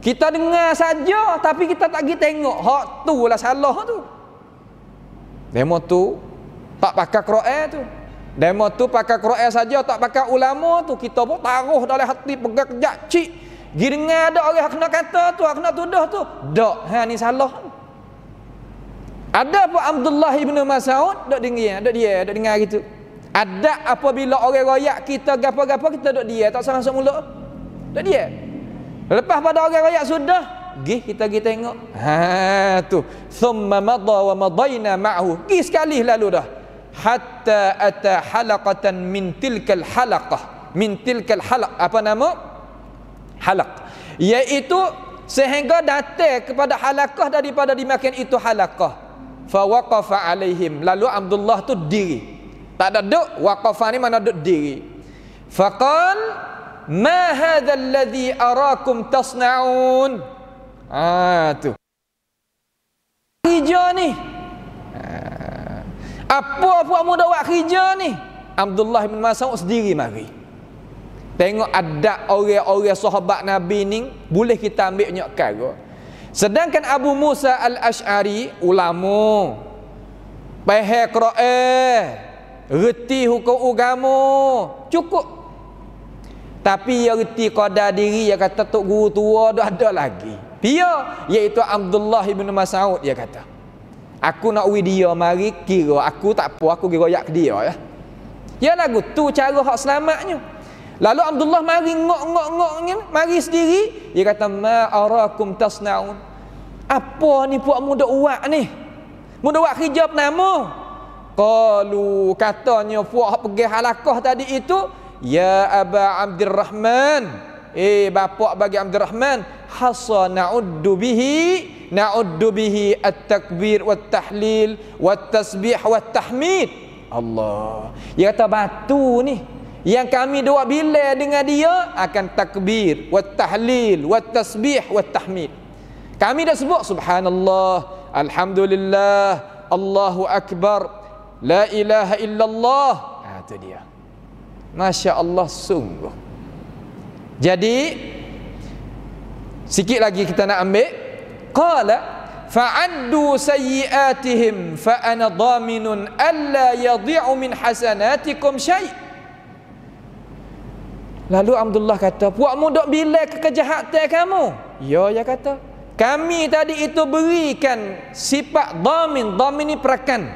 Kita dengar saja tapi kita tak pergi tengok. Hak tu lah salah tu. Demo tu tak pakai Quran tu. Demo tu pakai Quran saja tak pakai ulama tu kita pun taruh dalam hati pegang kejak cik. Gi dengar ada orang kena kata tu, orang kena tuduh tu. Dak, ha ni salah. Ada apa Abdullah ibnu Mas'ud dak dengar, dak dia, dak dengar gitu. Ada apabila orang royak kita gapo-gapo kita dak dia, tak sama-sama mulut. Dak dia. Lepas pada orang royak sudah, gih kita pergi tengok. Ha tu. Thumma madha wa madaina ma'hu. Gih sekali lalu dah. Hatta ata halakatan min tilkal halakah Min tilkal halak Apa nama? Halaq. Iaitu sehingga datang kepada halakah daripada dimakan itu halakah, Fa alaihim. Lalu Abdullah tu diri. Tak ada duk. Waqafa ni mana duk diri. Faqal ma hadha alladhi arakum tasna'un ha tu kerja ni ah. apa apa kamu dah buat kerja ni Abdullah bin Mas'ud sendiri mari tengok ada orang-orang sahabat Nabi ni boleh kita ambil banyak kargo sedangkan Abu Musa al-Ash'ari ulamu, pehe qira'ah reti hukum agama cukup tapi ia reti qadar diri ia kata tok guru tua tu ada lagi dia iaitu Abdullah bin Mas'ud dia kata aku nak wi dia mari kira aku tak apa aku kira yak dia ya ya lagu tu cara hak selamatnya lalu Abdullah mari ngok-ngok-ngok mari sendiri dia kata ma arakum tasnaun apa ni puak muda uak ni muda uak hijab apa nama kalau katanya puak pergi halakah tadi itu Ya Aba Abdul Rahman Eh bapak bagi Abdul Rahman Hasa na'uddu bihi Na'uddu bihi At-takbir wa tahlil Wa tasbih wa tahmid Allah Dia kata batu ni Yang kami doa bila dengan dia Akan takbir wa tahlil Wa tasbih wa tahmid Kami dah sebut Subhanallah Alhamdulillah Allahu Akbar La ilaha illallah Itu ah, dia Masya Allah sungguh Jadi Sikit lagi kita nak ambil Qala Fa'addu sayyiatihim Fa'ana dhaminun Alla yadhi'u min hasanatikum syai' Lalu Abdullah kata Puak mudok bila kekejahatan kamu Ya, ya kata kami tadi itu berikan sifat dhamin, dhamin ini perakan.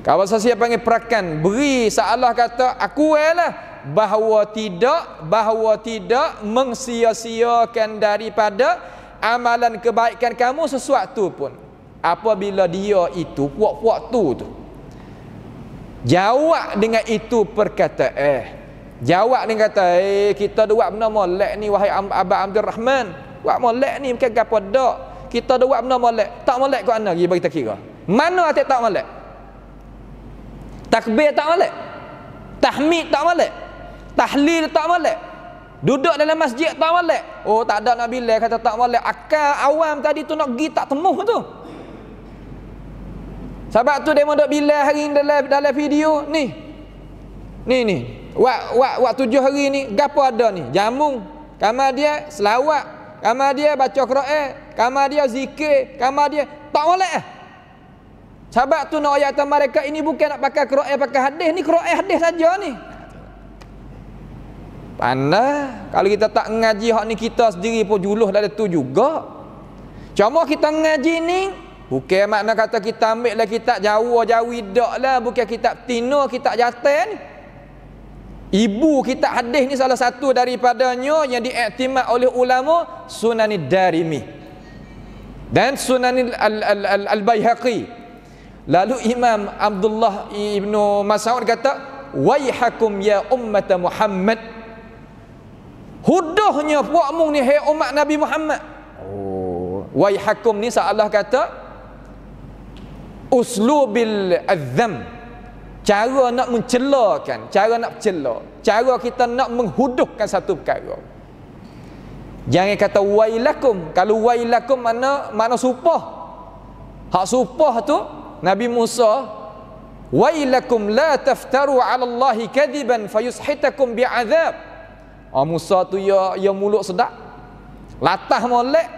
Kalau sesiapa panggil perakan, beri seolah kata aku ialah bahawa tidak bahawa tidak mengsia-siakan daripada amalan kebaikan kamu sesuatu pun. Apabila dia itu puak-puak tu tu. Jawab dengan itu perkata eh. Jawab dengan kata eh kita dua benda molek ni wahai Ab Abang Abdul Rahman. Buat molek ni mungkin gapo dak. Kita dua benda molek. Tak molek kau anak lagi bagi kita kira. Mana atik tak molek? Takbir tak boleh. Tahmid tak boleh. Tahlil tak boleh. Duduk dalam masjid tak boleh. Oh tak ada Nabi Lai kata tak boleh. Akal awam tadi tu nak pergi tak temuh tu. Sebab tu dia duduk bila hari ni dalam, dalam video ni. Ni ni. Wak wak wak tujuh hari ni gapo ada ni? Jamu. Kama dia selawat, kama dia baca Quran, kama dia zikir, kama dia tak boleh. Sebab tu nak ayat mereka ini bukan nak pakai Quran pakai hadis ni Quran hadis saja ni. Pandai kalau kita tak ngaji hak ni kita sendiri pun juluh dari tu juga. Cuma kita ngaji ni bukan makna kata kita ambil lah kitab Jawa Jawi dak lah bukan kitab Tino kitab Jatan ni. Ibu kitab hadis ni salah satu daripadanya yang diiktimad oleh ulama Sunan Darimi dan sunanil Al-Baihaqi. Al al al Lalu Imam Abdullah Ibn Mas'ud kata, "Waihakum ya ummat Muhammad." Huduhnya puakmu ni hai umat Nabi Muhammad. Oh, waihakum ni Allah kata uslubil azam cara nak mencelakan cara nak cela cara kita nak menghuduhkan satu perkara jangan kata wailakum kalau wailakum mana mana supah hak supah tu Nabi Musa Wailakum la taftaru ala Allahi kadiban fayushitakum bi'azab Oh ah, Musa tu ya, ya mulut sedap Latah molek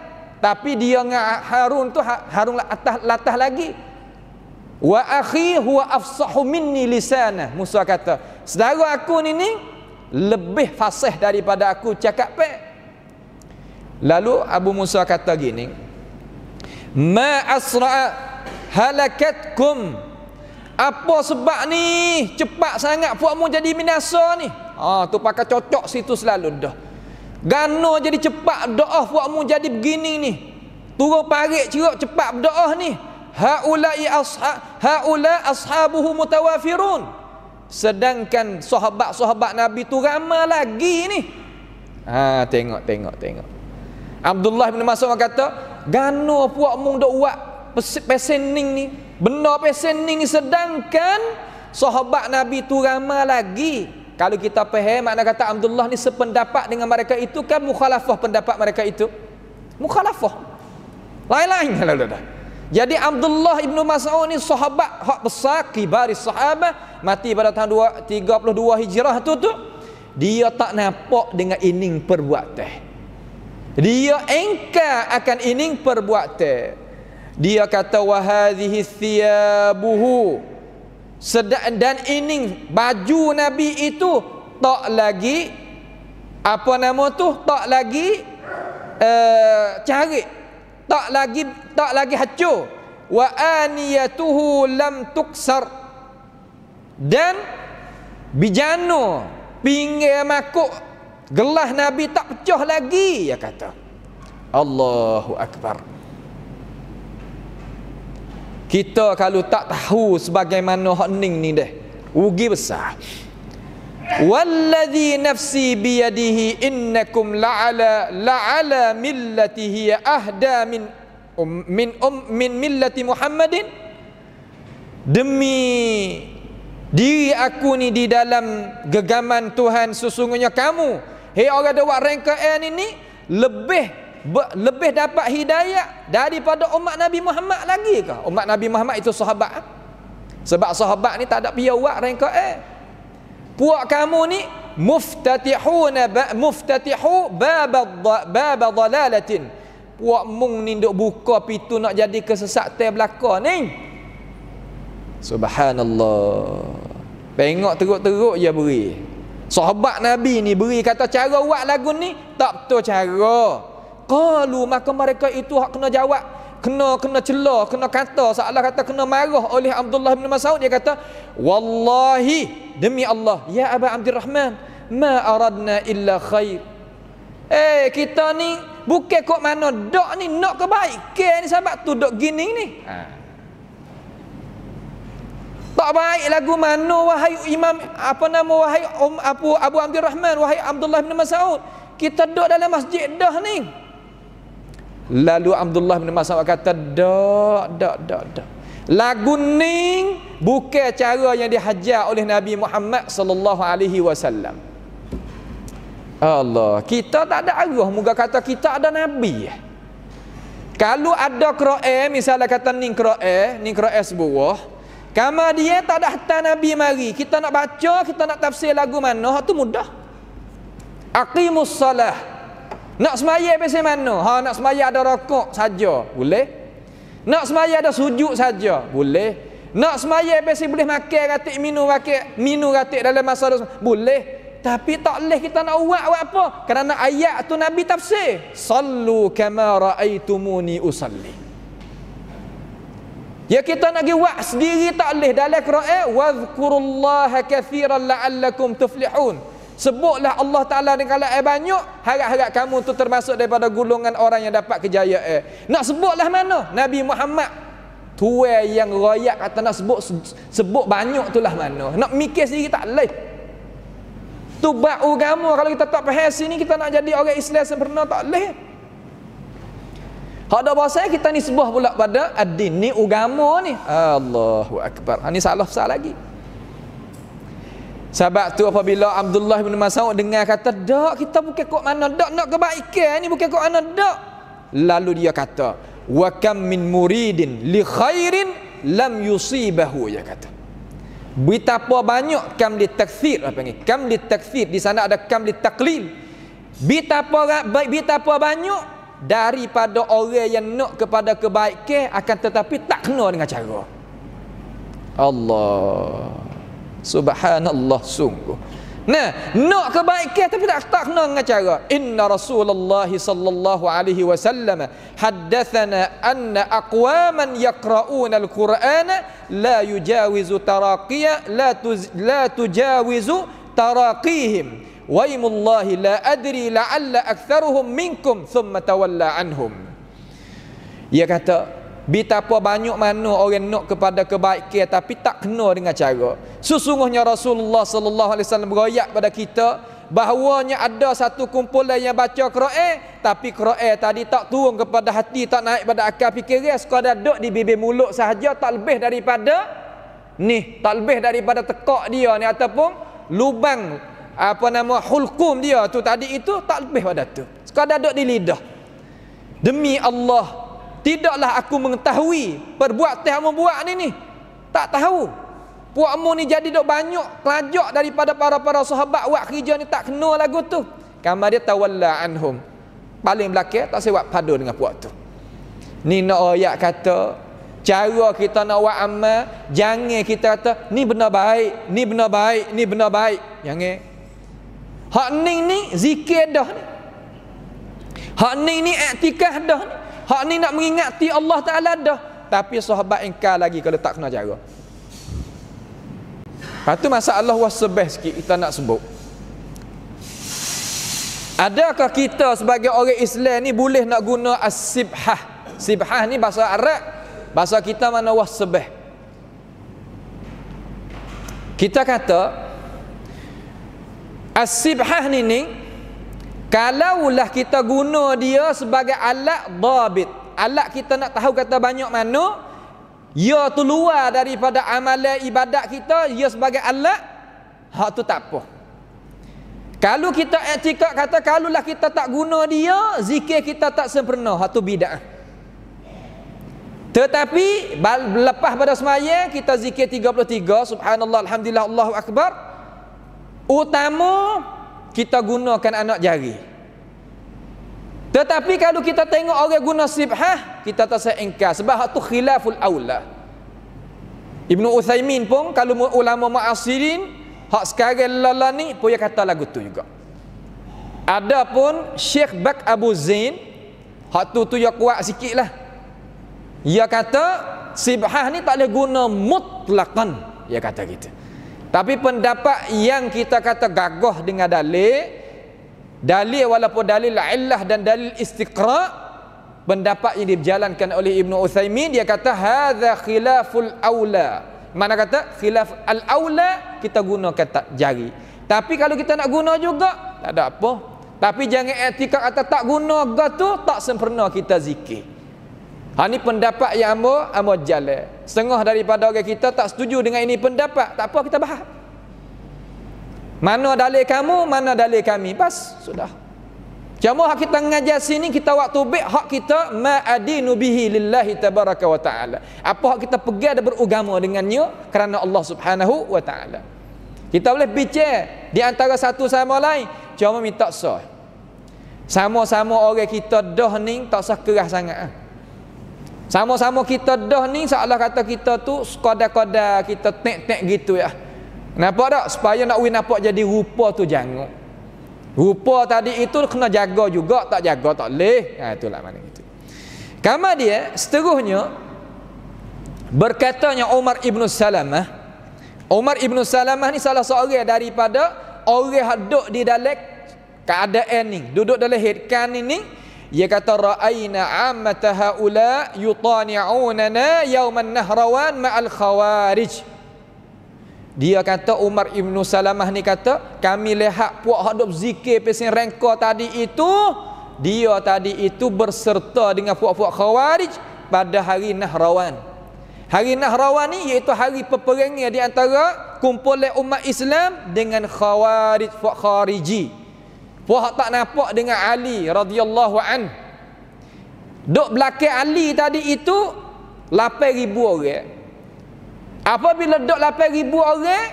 Tapi dia dengan Harun tu ha-, Harun latah, latah lagi Wa akhi huwa afsahu minni lisanah. Musa kata Sedara aku ni ni Lebih fasih daripada aku cakap pe. Lalu Abu Musa kata gini Ma asra'a halakatkum apa sebab ni cepat sangat puakmu jadi binasa ni ha tu pakai cocok situ selalu dah gano jadi cepat doa puakmu jadi begini ni turun parit ceruk cepat berdoa ni haulai asha haula ashabuhu mutawafirun sedangkan sahabat-sahabat nabi tu ramai lagi ni ha tengok tengok tengok Abdullah bin Mas'ud kata gano puakmu dok buat pesening ni benda pesening ni sedangkan sahabat Nabi tu ramai lagi kalau kita faham makna kata Abdullah ni sependapat dengan mereka itu kan mukhalafah pendapat mereka itu mukhalafah lain-lain jadi Abdullah bin Mas'ud ni sahabat hak besar kibari sahabat mati pada tahun 32 Hijrah tu tu dia tak nampak dengan ining perbuatan dia engkau akan ining perbuatan dia kata wahadhihi thiyabuhu sedang dan ini baju nabi itu tak lagi apa nama tu tak lagi uh, cari tak lagi tak lagi hancur wa aniyatuhu lam tuksar dan bijano pinggir makuk gelah nabi tak pecah lagi ya kata Allahu akbar kita kalau tak tahu sebagaimana hening ni deh. Ugi besar. Walladhi nafsi biyadihi innakum la'ala la'ala millati ahda min um, min um, min millati Muhammadin demi diri aku ni di dalam gegaman Tuhan sesungguhnya kamu hei orang ada rank ke ni ni lebih lebih dapat hidayah daripada umat Nabi Muhammad lagi ke? Umat Nabi Muhammad itu sahabat. Ha? Sebab sahabat ni tak ada pia wak rengka eh. Puak kamu ni muftatihun ba, muftatihu bab bab dalalatin. Puak mung ni duk buka pintu nak jadi kesesatan belaka ni. Subhanallah. Pengok teruk-teruk dia beri. Sahabat Nabi ni beri kata cara wak lagu ni tak betul cara qalu maka mereka itu hak kena jawab kena kena celah kena kata seolah kata kena marah oleh Abdullah bin Mas'ud dia kata wallahi demi Allah ya Aba Rahman, ma aradna illa khair eh hey, kita ni bukan kok mana dok ni nak kebaikan ni sebab tu dok gini ni ha. tak baik lagu mana wahai imam apa nama wahai um, Abu Abu Rahman, wahai Abdullah bin Mas'ud kita dok dalam masjid dah ni Lalu Abdullah bin Mas'ud kata, "Dak, dak, dak, dak." Lagu ni bukan cara yang dihajar oleh Nabi Muhammad sallallahu alaihi wasallam. Allah, kita tak ada arah muka kata kita ada nabi. Kalau ada qira'ah misalnya kata ni qira'ah, ni qira'ah sebuah, kama dia tak ada hatta nabi mari, kita nak baca, kita nak tafsir lagu mana, tu mudah. Aqimus salah, nak semayah biasa mana? Ha, nak semayah ada rokok saja, boleh? Nak semayah ada sujud saja, boleh? Nak semayah biasa boleh makan ratik, minum ratik, minum ratik dalam masa itu, boleh? Tapi tak boleh kita nak buat, buat apa? Kerana ayat tu Nabi tafsir. Sallu kama ra'aitumuni usalli. Ya kita nak pergi buat sendiri tak boleh dalam Quran wazkurullaha kathiran la'allakum tuflihun. Sebutlah Allah Ta'ala dengan kalau air eh, banyak Harap-harap kamu tu termasuk daripada gulungan orang yang dapat kejayaan eh, Nak sebutlah mana? Nabi Muhammad Tua yang royak kata nak sebut Sebut banyak tu lah mana Nak mikir sendiri tak boleh Tu bak ugamu Kalau kita tak faham sini kita nak jadi orang Islam sempurna tak boleh Hada bahasa kita ni sebuah pula pada Ad-din ni ugamu ni Allahu Akbar Ini ha, salah-salah lagi sebab tu apabila Abdullah bin Mas'ud dengar kata, "Dak kita bukan kok mana, dak nak kebaikan ni bukan kok mana, dak." Lalu dia kata, "Wa kam min muridin li khairin lam yusibahu," Ya kata. Betapa banyak kam di takfir apa ni? Kam di takfir di sana ada kam di taklil. Betapa baik betapa banyak daripada orang yang nak kepada kebaikan akan tetapi tak kena dengan cara. Allah. Subhanallah sungguh. Nah, nak kebaikan tapi tak tak kena dengan cara. Inna Rasulullah sallallahu alaihi wasallam haddathana anna aqwaman yaqra'una al-Qur'an la yujawizu taraqiya la tuz, la tujawizu taraqihim. Waimullah la adri la'alla aktharuhum minkum thumma tawalla anhum. Ia kata Bitapa banyak mana orang nak kepada kebaikan tapi tak kena dengan cara. Sesungguhnya Rasulullah sallallahu alaihi wasallam royak pada kita bahawanya ada satu kumpulan yang baca Quran tapi Quran tadi tak turun kepada hati tak naik pada akal fikiran sekadar duduk di bibir mulut sahaja tak lebih daripada ni tak lebih daripada tekak dia ni ataupun lubang apa nama hulkum dia tu tadi itu tak lebih pada tu sekadar duduk di lidah demi Allah Tidaklah aku mengetahui perbuat teh amu buat ni ni. Tak tahu. Puak mu ni jadi dok banyak kelajak daripada para-para sahabat buat kerja ni tak kena lagu tu. Kamar dia tawalla anhum. Paling belakang tak sewak padu dengan puak tu. Ni nak ayat kata cara kita nak buat amal jangan kita kata ni benda baik, ni benda baik, ni benda baik. Jangan. Hak ning ni zikir dah ni. Hak ning ni iktikah dah ni. Hak ni nak mengingati Allah Ta'ala dah. Tapi sahabat engkau lagi kalau tak kena jaga. Lepas tu Allah was sebeh sikit kita nak sebut. Adakah kita sebagai orang Islam ni boleh nak guna as-sibhah? Sibhah ni bahasa Arab. Bahasa kita mana was sebeh. Kita kata as-sibhah ni ni kalaulah kita guna dia sebagai alat dhabit alat kita nak tahu kata banyak mana ia ya tu luar daripada amalan ibadat kita ia ya sebagai alat hak tu tak apa kalau kita etikat kata kalaulah kita tak guna dia zikir kita tak sempurna hak tu bidah tetapi lepas pada semayang kita zikir 33 subhanallah alhamdulillah Allahu akbar utama kita gunakan anak jari tetapi kalau kita tengok orang guna sibhah kita tak seingkar sebab hak tu khilaful awla. Ibnu Utsaimin pun kalau ulama muasirin hak sekarang lala pun dia kata lagu tu juga Adapun Syekh Bak Abu Zain hak tu tu dia kuat sikitlah dia kata sibhah ni tak boleh guna mutlakan dia kata gitu tapi pendapat yang kita kata gagah dengan dalil Dalil walaupun dalil illah dan dalil istiqra Pendapat yang dijalankan oleh Ibn Uthaymin Dia kata Hada khilaful awla Mana kata khilaf al-awla Kita guna kata jari Tapi kalau kita nak guna juga Tak ada apa Tapi jangan etika atau tak guna gatu, Tak sempurna kita zikir Ha ni pendapat yang amo amo jale. Setengah daripada orang kita tak setuju dengan ini pendapat. Tak apa kita bahas. Mana dalil kamu, mana dalil kami. Pas sudah. Cuma hak kita mengajar sini kita waktu baik hak kita ma adinu bihi lillahi tabaraka wa taala. Apa hak kita pegang dan berugama dengannya kerana Allah Subhanahu wa taala. Kita boleh bincang di antara satu sama lain. Cuma minta sah. Sama-sama orang kita dah ni tak usah keras sangat. Ah. Sama-sama kita dah ni seolah kata kita tu sekadar-kadar kita tek-tek gitu ya. Nampak tak? Supaya nak win nampak jadi rupa tu jangan. Rupa tadi itu kena jaga juga, tak jaga tak leh. Ha itulah mana itu. Kama dia seterusnya berkatanya Umar ibn Salamah. Umar ibn Salamah ni salah seorang daripada orang yang duduk di dalam keadaan ni, duduk dalam headcan ni ni ia kata ra'aina ammat haula yutani'unana yawman nahrawan ma'al khawarij. Dia kata Umar ibnu Salamah ni kata kami lihat puak hadap zikir pesin rengka tadi itu dia tadi itu berserta dengan puak-puak khawarij pada hari Nahrawan. Hari Nahrawan ni iaitu hari peperangan di antara kumpulan umat Islam dengan khawarij puak khariji. Wah tak nampak dengan Ali radhiyallahu an. Dok belakang Ali tadi itu 8000 orang. Apabila duk 8000 orang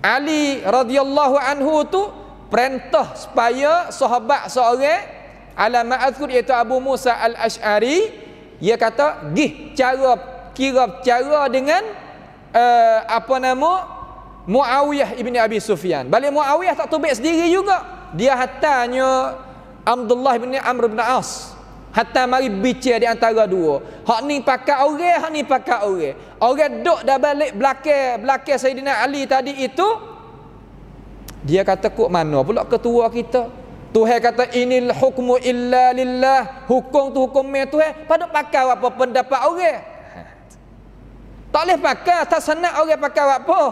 Ali radhiyallahu anhu tu perintah supaya sahabat seorang alama azkur iaitu Abu Musa al-Ash'ari dia kata gih cara kira cara dengan uh, apa nama Muawiyah ibni Abi Sufyan balik Muawiyah tak tubik sendiri juga dia hatanya Abdullah bin Amr bin As hatta mari bicara di antara dua hak ni pakai orang hak ni pakai orang orang duk dah balik belakang belakang Sayyidina Ali tadi itu dia kata kok mana pula ketua kita Tuhan kata inil hukmu illa lillah hukum tu hukum me Tuhan pada pakai apa pendapat orang tak boleh pakai tak senang orang pakai apa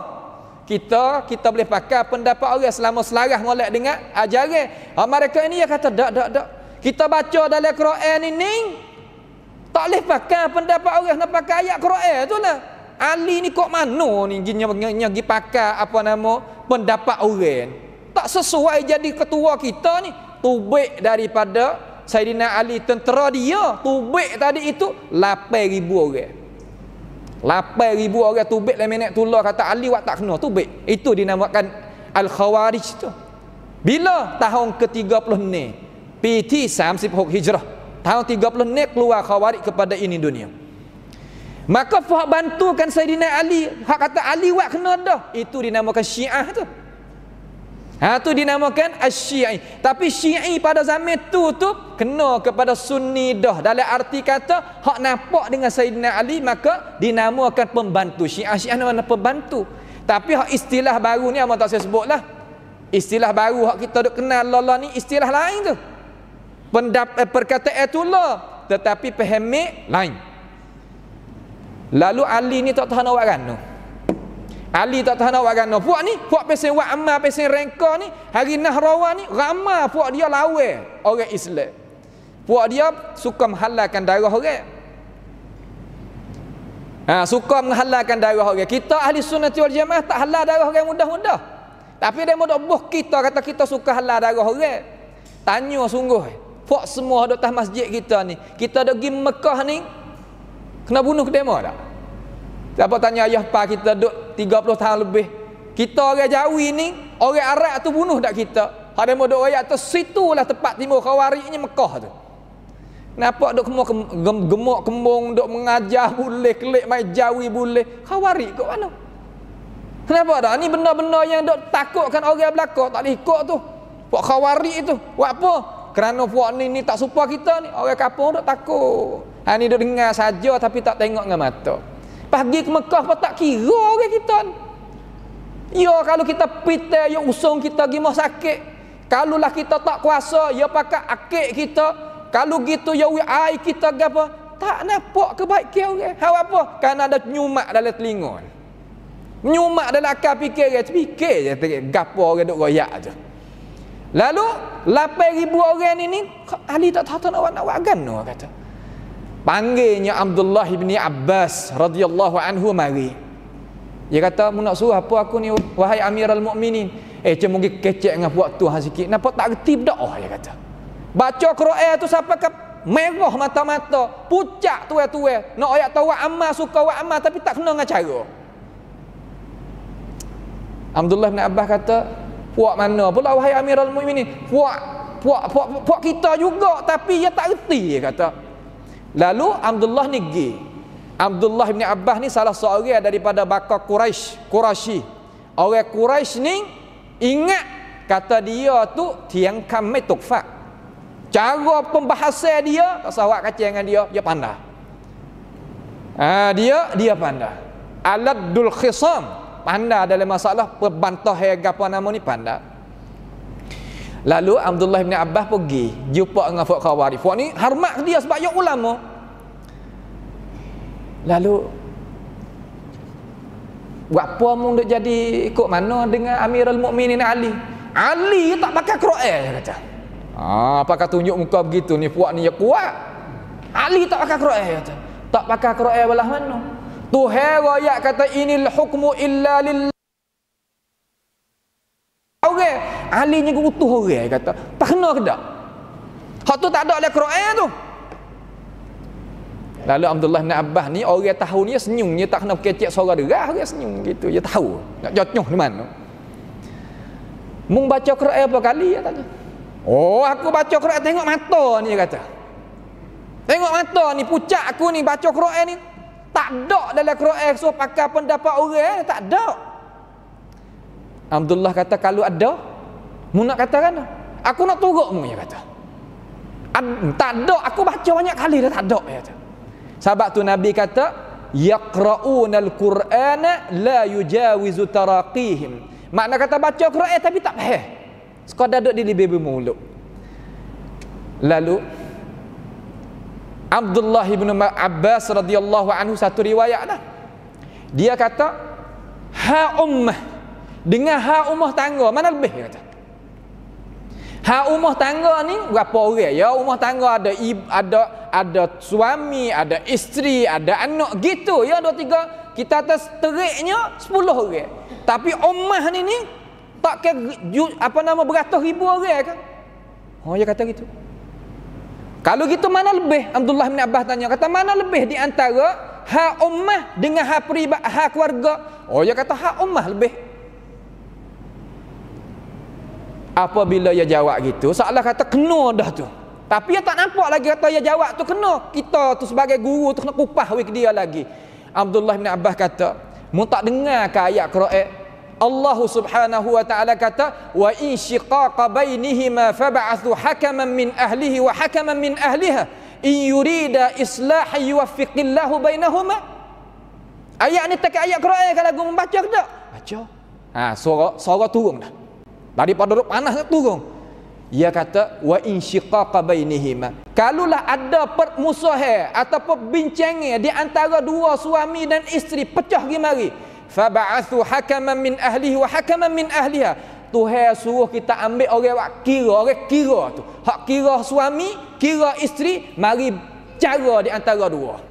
kita kita boleh pakai pendapat orang selama selaras molek dengan ajaran. Ha, mereka ini yang kata dak dak dak. Kita baca dalam Quran ini tak boleh pakai pendapat orang nak pakai ayat Quran tu lah. Ali ni kok mano ni ginya ginya gi pakai apa nama pendapat orang. Tak sesuai jadi ketua kita ni tubik daripada Sayyidina Ali tentera dia tubik tadi itu 8000 orang ribu orang tu tubik dalam tu lah kata Ali wak tak kena tubik. Itu dinamakan al-khawarij tu. Bila tahun ke-30 ni PT 36 Hijrah. Tahun 30 ni keluar khawarij kepada ini dunia. Maka fuh bantukan Sayyidina Ali, hak kata Ali wak kena dah. Itu dinamakan Syiah tu. Ha tu dinamakan asy Tapi syi'i pada zaman tu tu kena kepada sunni dah. Dalam arti kata hak nampak dengan Sayyidina Ali maka dinamakan pembantu. Syiah syiah mana pembantu. Tapi hak istilah baru ni apa tak saya sebutlah. Istilah baru hak kita dok kenal lala ni istilah lain tu. Pendap eh, perkataan tu lah tetapi pemik lain. Lalu Ali ni tak tahan awak kan tu. No? Ali tak tahan awak kan. Puak ni, puak pesen wak amal, pesen rengka ni. Hari Nahrawa ni, ramah puak dia lawe orang Islam. Puak dia suka menghalalkan darah orang. Ha, suka menghalalkan darah orang. Kita ahli sunnah wal jamaah tak halal darah orang mudah-mudah. Tapi dia mudah buh kita kata kita suka halal darah orang. Tanya sungguh. Puak semua ada tah masjid kita ni. Kita ada pergi Mekah ni. Kena bunuh ke demo tak? Siapa tanya ayah pa kita duduk 30 tahun lebih. Kita orang jauh ini, orang Arab tu bunuh dak kita. Hari mau duduk raya tu, lah tempat timur khawariknya Mekah tu. Kenapa duduk kemur, gem, gemuk kembung, duduk mengajar boleh, kelik main Jawi boleh. kawari, kat mana? Kenapa dah? ni benar-benar yang duk takutkan orang belakang tak boleh ikut tu. Buat kawari itu. Buat apa? Kerana buat ni, ni tak suka kita ni. Orang kapung duk takut. Ha, ni duk dengar saja tapi tak tengok dengan mata. Pagi ke Mekah pun tak kira orang kita ni. Ya kalau kita pita ya usung kita pergi mah sakit. Kalaulah kita tak kuasa ya pakai akik kita. Kalau gitu ya ui ai kita ke apa? Tak nampak kebaikan orang. Okay? Hal apa? Karena ada nyumak dalam telinga. Nyumak dalam akal fikir dia fikir je gapo orang duk royak aja. Lalu 8000 orang ni ni ahli tak tahu nak buat nak buat gano kata panggilnya Abdullah bin Abbas radhiyallahu anhu mari dia kata mu nak suruh apa aku ni wahai Amirul Mukminin eh cuma mungkin kecek dengan buat tu ha sikit napa tak reti bedak oh, dia kata baca Quran tu siapa ke merah mata-mata pucat tu tu nak ayat tahu amal suka wa amal tapi tak kena dengan cara Abdullah bin Abbas kata puak mana pula wahai Amirul Mukminin puak puak puak, puak kita juga tapi dia tak reti dia kata Lalu Abdullah ni pergi. Abdullah bin Abbas ni salah seorang daripada bakar Quraisy, Qurashi. Orang Quraisy ni ingat kata dia tu tiang kami tukfak. Cara pembahasan dia, tak sawak kacau dengan dia, dia pandai. Ha, dia dia pandai. Aladul dul khisam pandai dalam masalah perbantah apa nama ni pandai. Lalu Abdullah bin Abbas pergi jumpa dengan Fuad Khawari. Fuad ni hormat dia sebab dia ulama. Lalu Buat apa mu nak jadi ikut mana dengan Amirul Mukminin Ali? Ali tak pakai Quran dia kata. Ah, ha, apakah tunjuk muka begitu ni puak ni ya kuat. Ali tak pakai Quran dia kata. Tak pakai Quran belah mana? Tuhan royak kata inil hukmu illa lillah. Okey, Ali ni utuh orang kata. Tak kena ke tak? Hak tu tak ada dalam Quran tu. Lalu Abdullah bin Abbas ni orang tahu ni senyum dia tak kena kecek suara dia. Dia senyum gitu. Dia tahu. Nak jatuh ni mana? Mung baca Quran apa kali dia tanya. Oh, aku baca Quran tengok mata ni dia kata. Tengok mata ni pucat aku ni baca Quran ni tak ada dalam Quran so pakai pendapat orang eh. tak ada. Abdullah kata kalau ada mu nak kata kan? Aku nak turuk mu dia kata. Tak ada aku baca banyak kali dah tak ada dia kata. Sebab tu Nabi kata, yaqra'unal Qur'ana la yujawizu taraqihim. Makna kata baca Quran eh, tapi tak faham. Sekadar duduk di lebih mulut. Lalu Abdullah bin Abbas radhiyallahu anhu satu riwayat lah Dia kata ha ummah dengan ha ummah tangga mana lebih kata? Ha rumah tangga ni berapa orang ya? Rumah tangga ada ada ada suami, ada isteri, ada anak gitu ya dua tiga. Kita atas teriknya 10 orang. Tapi rumah ni ni tak ke apa nama beratus ribu orang kan? Oh dia kata gitu. Kalau gitu mana lebih? Abdullah bin Abbas tanya. Kata mana lebih di antara ha ummah dengan ha peribad, ha keluarga? Oh dia kata ha ummah lebih. Apabila dia jawab gitu, seolah kata kena dah tu. Tapi dia tak nampak lagi kata dia jawab tu kena. Kita tu sebagai guru tu kena kupah wik dia lagi. Abdullah bin Abbas kata, mu tak dengar ke ayat Quran? Allah Subhanahu wa taala kata wa in shiqaqa bainihima fab'athu hakaman min ahlihi wa hakaman min ahliha in yurida islahan yuwaffiqillahu bainahuma Ayat ni tak ayat Quran kalau gua membaca ke tak? Baca. Ha suara suara turun dah daripada duk panas nak turun ia kata wa insyiqaq bainihima kalaulah ada permusuhan atau bincang di antara dua suami dan isteri pecah gi mari fa ba'athu hakaman min ahlihi wa hakaman min ahliha Tuhan suruh kita ambil orang wak kira orang kira tu hak kira suami kira isteri mari cara di antara dua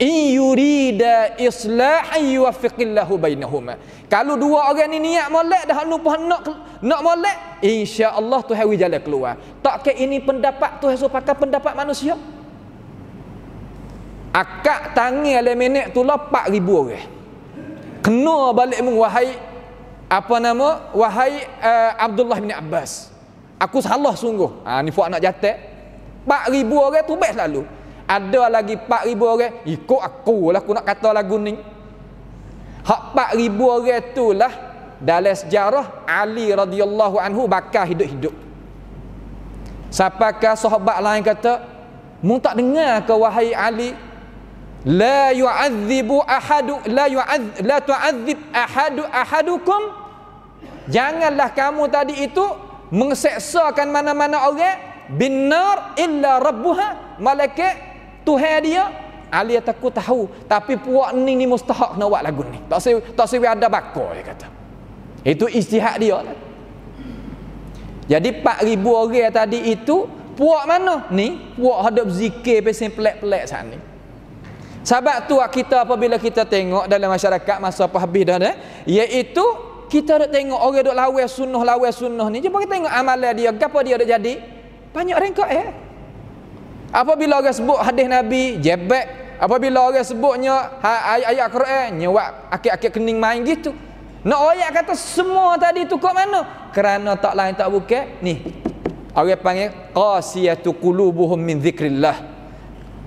in yurida islahan yuwaffiqillahu bainahuma kalau dua orang ni niat molek dah lupa nak nak molek insyaallah tuhan wi jalan keluar tak ke ini pendapat tuhan so pakai pendapat manusia akak tangi ale minit tu lah 4000 orang kena balik mu wahai apa nama wahai uh, Abdullah bin Abbas aku salah sungguh ha ni fuak nak jatek 4000 orang tu baik selalu ada lagi 4000 orang ikut aku lah aku nak kata lagu ni hak 4000 orang itulah dalam sejarah Ali radhiyallahu anhu bakal hidup-hidup siapakah sahabat lain kata mu tak dengar ke wahai Ali la yu'adzibu ahadu la yu'adz la tu'adzib ahadu ahadukum janganlah kamu tadi itu mengseksakan mana-mana orang binar illa rabbuha malaikat Tuhan dia Ali aku tahu tapi puak ni ni mustahak nak buat lagu ni. Tak si tak si ada bakar dia kata. Itu istihad dia lah. Jadi 4000 orang tadi itu puak mana? Ni puak hadap zikir pesen pelak-pelak sat ni. Sebab tu lah kita apabila kita tengok dalam masyarakat masa apa habis dah eh, iaitu kita nak tengok orang dok lawan sunnah lawan sunnah ni je kita tengok amalan dia apa dia dok jadi. Banyak rengkok eh. Apabila orang sebut hadis Nabi, jebek. Apabila orang sebutnya ha, ayat-ayat Quran, nyewak akik-akik kening main gitu. Nak ayat kata semua tadi tu kok mana? Kerana tak lain tak bukan. Ni. Orang panggil qasiyatu qulubuhum min zikrillah.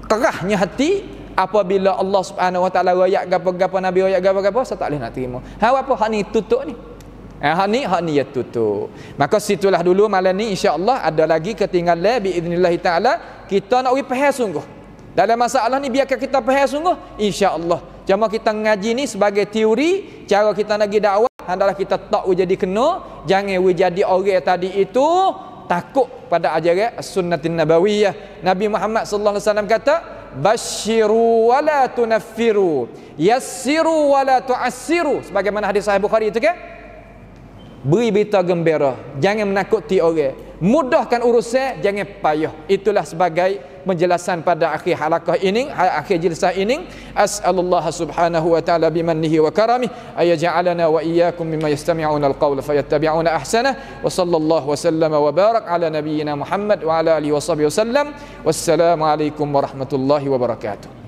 Kerahnya hati apabila Allah Subhanahu wa taala ayat gapo-gapo Nabi ayat gapo-gapo saya tak boleh nak terima. Hang apa hak ni tutup ni? Eh, hak ni, hak ni tutup. Maka situlah dulu malam ni insya Allah ada lagi ketinggalan biiznillah ta'ala. Kita nak pergi pahal sungguh. Dalam masalah ni biarkan kita pahal sungguh. Allah Cuma kita ngaji ni sebagai teori. Cara kita nak pergi dakwah. Hendaklah kita tak jadi kena. Jangan jadi orang tadi itu takut pada ajaran sunnatin nabawiyah. Nabi Muhammad sallallahu alaihi wasallam kata, bashiru wa la tunaffiru, yassiru wa la tu'assiru. Sebagaimana hadis sahih Bukhari itu kan? Okay? beri berita gembira jangan menakuti orang mudahkan urusan jangan payah itulah sebagai penjelasan pada akhir halakah ini ha- akhir jilsah ini as'alullah subhanahu wa ta'ala bimannihi wa karami ayaja'alana wa iyyakum mimma yastami'una alqawl fayattabi'una ahsana wa sallallahu wa sallama wa barak ala nabiyyina muhammad wa ala alihi wa sahbihi sallam Wassalamualaikum warahmatullahi wabarakatuh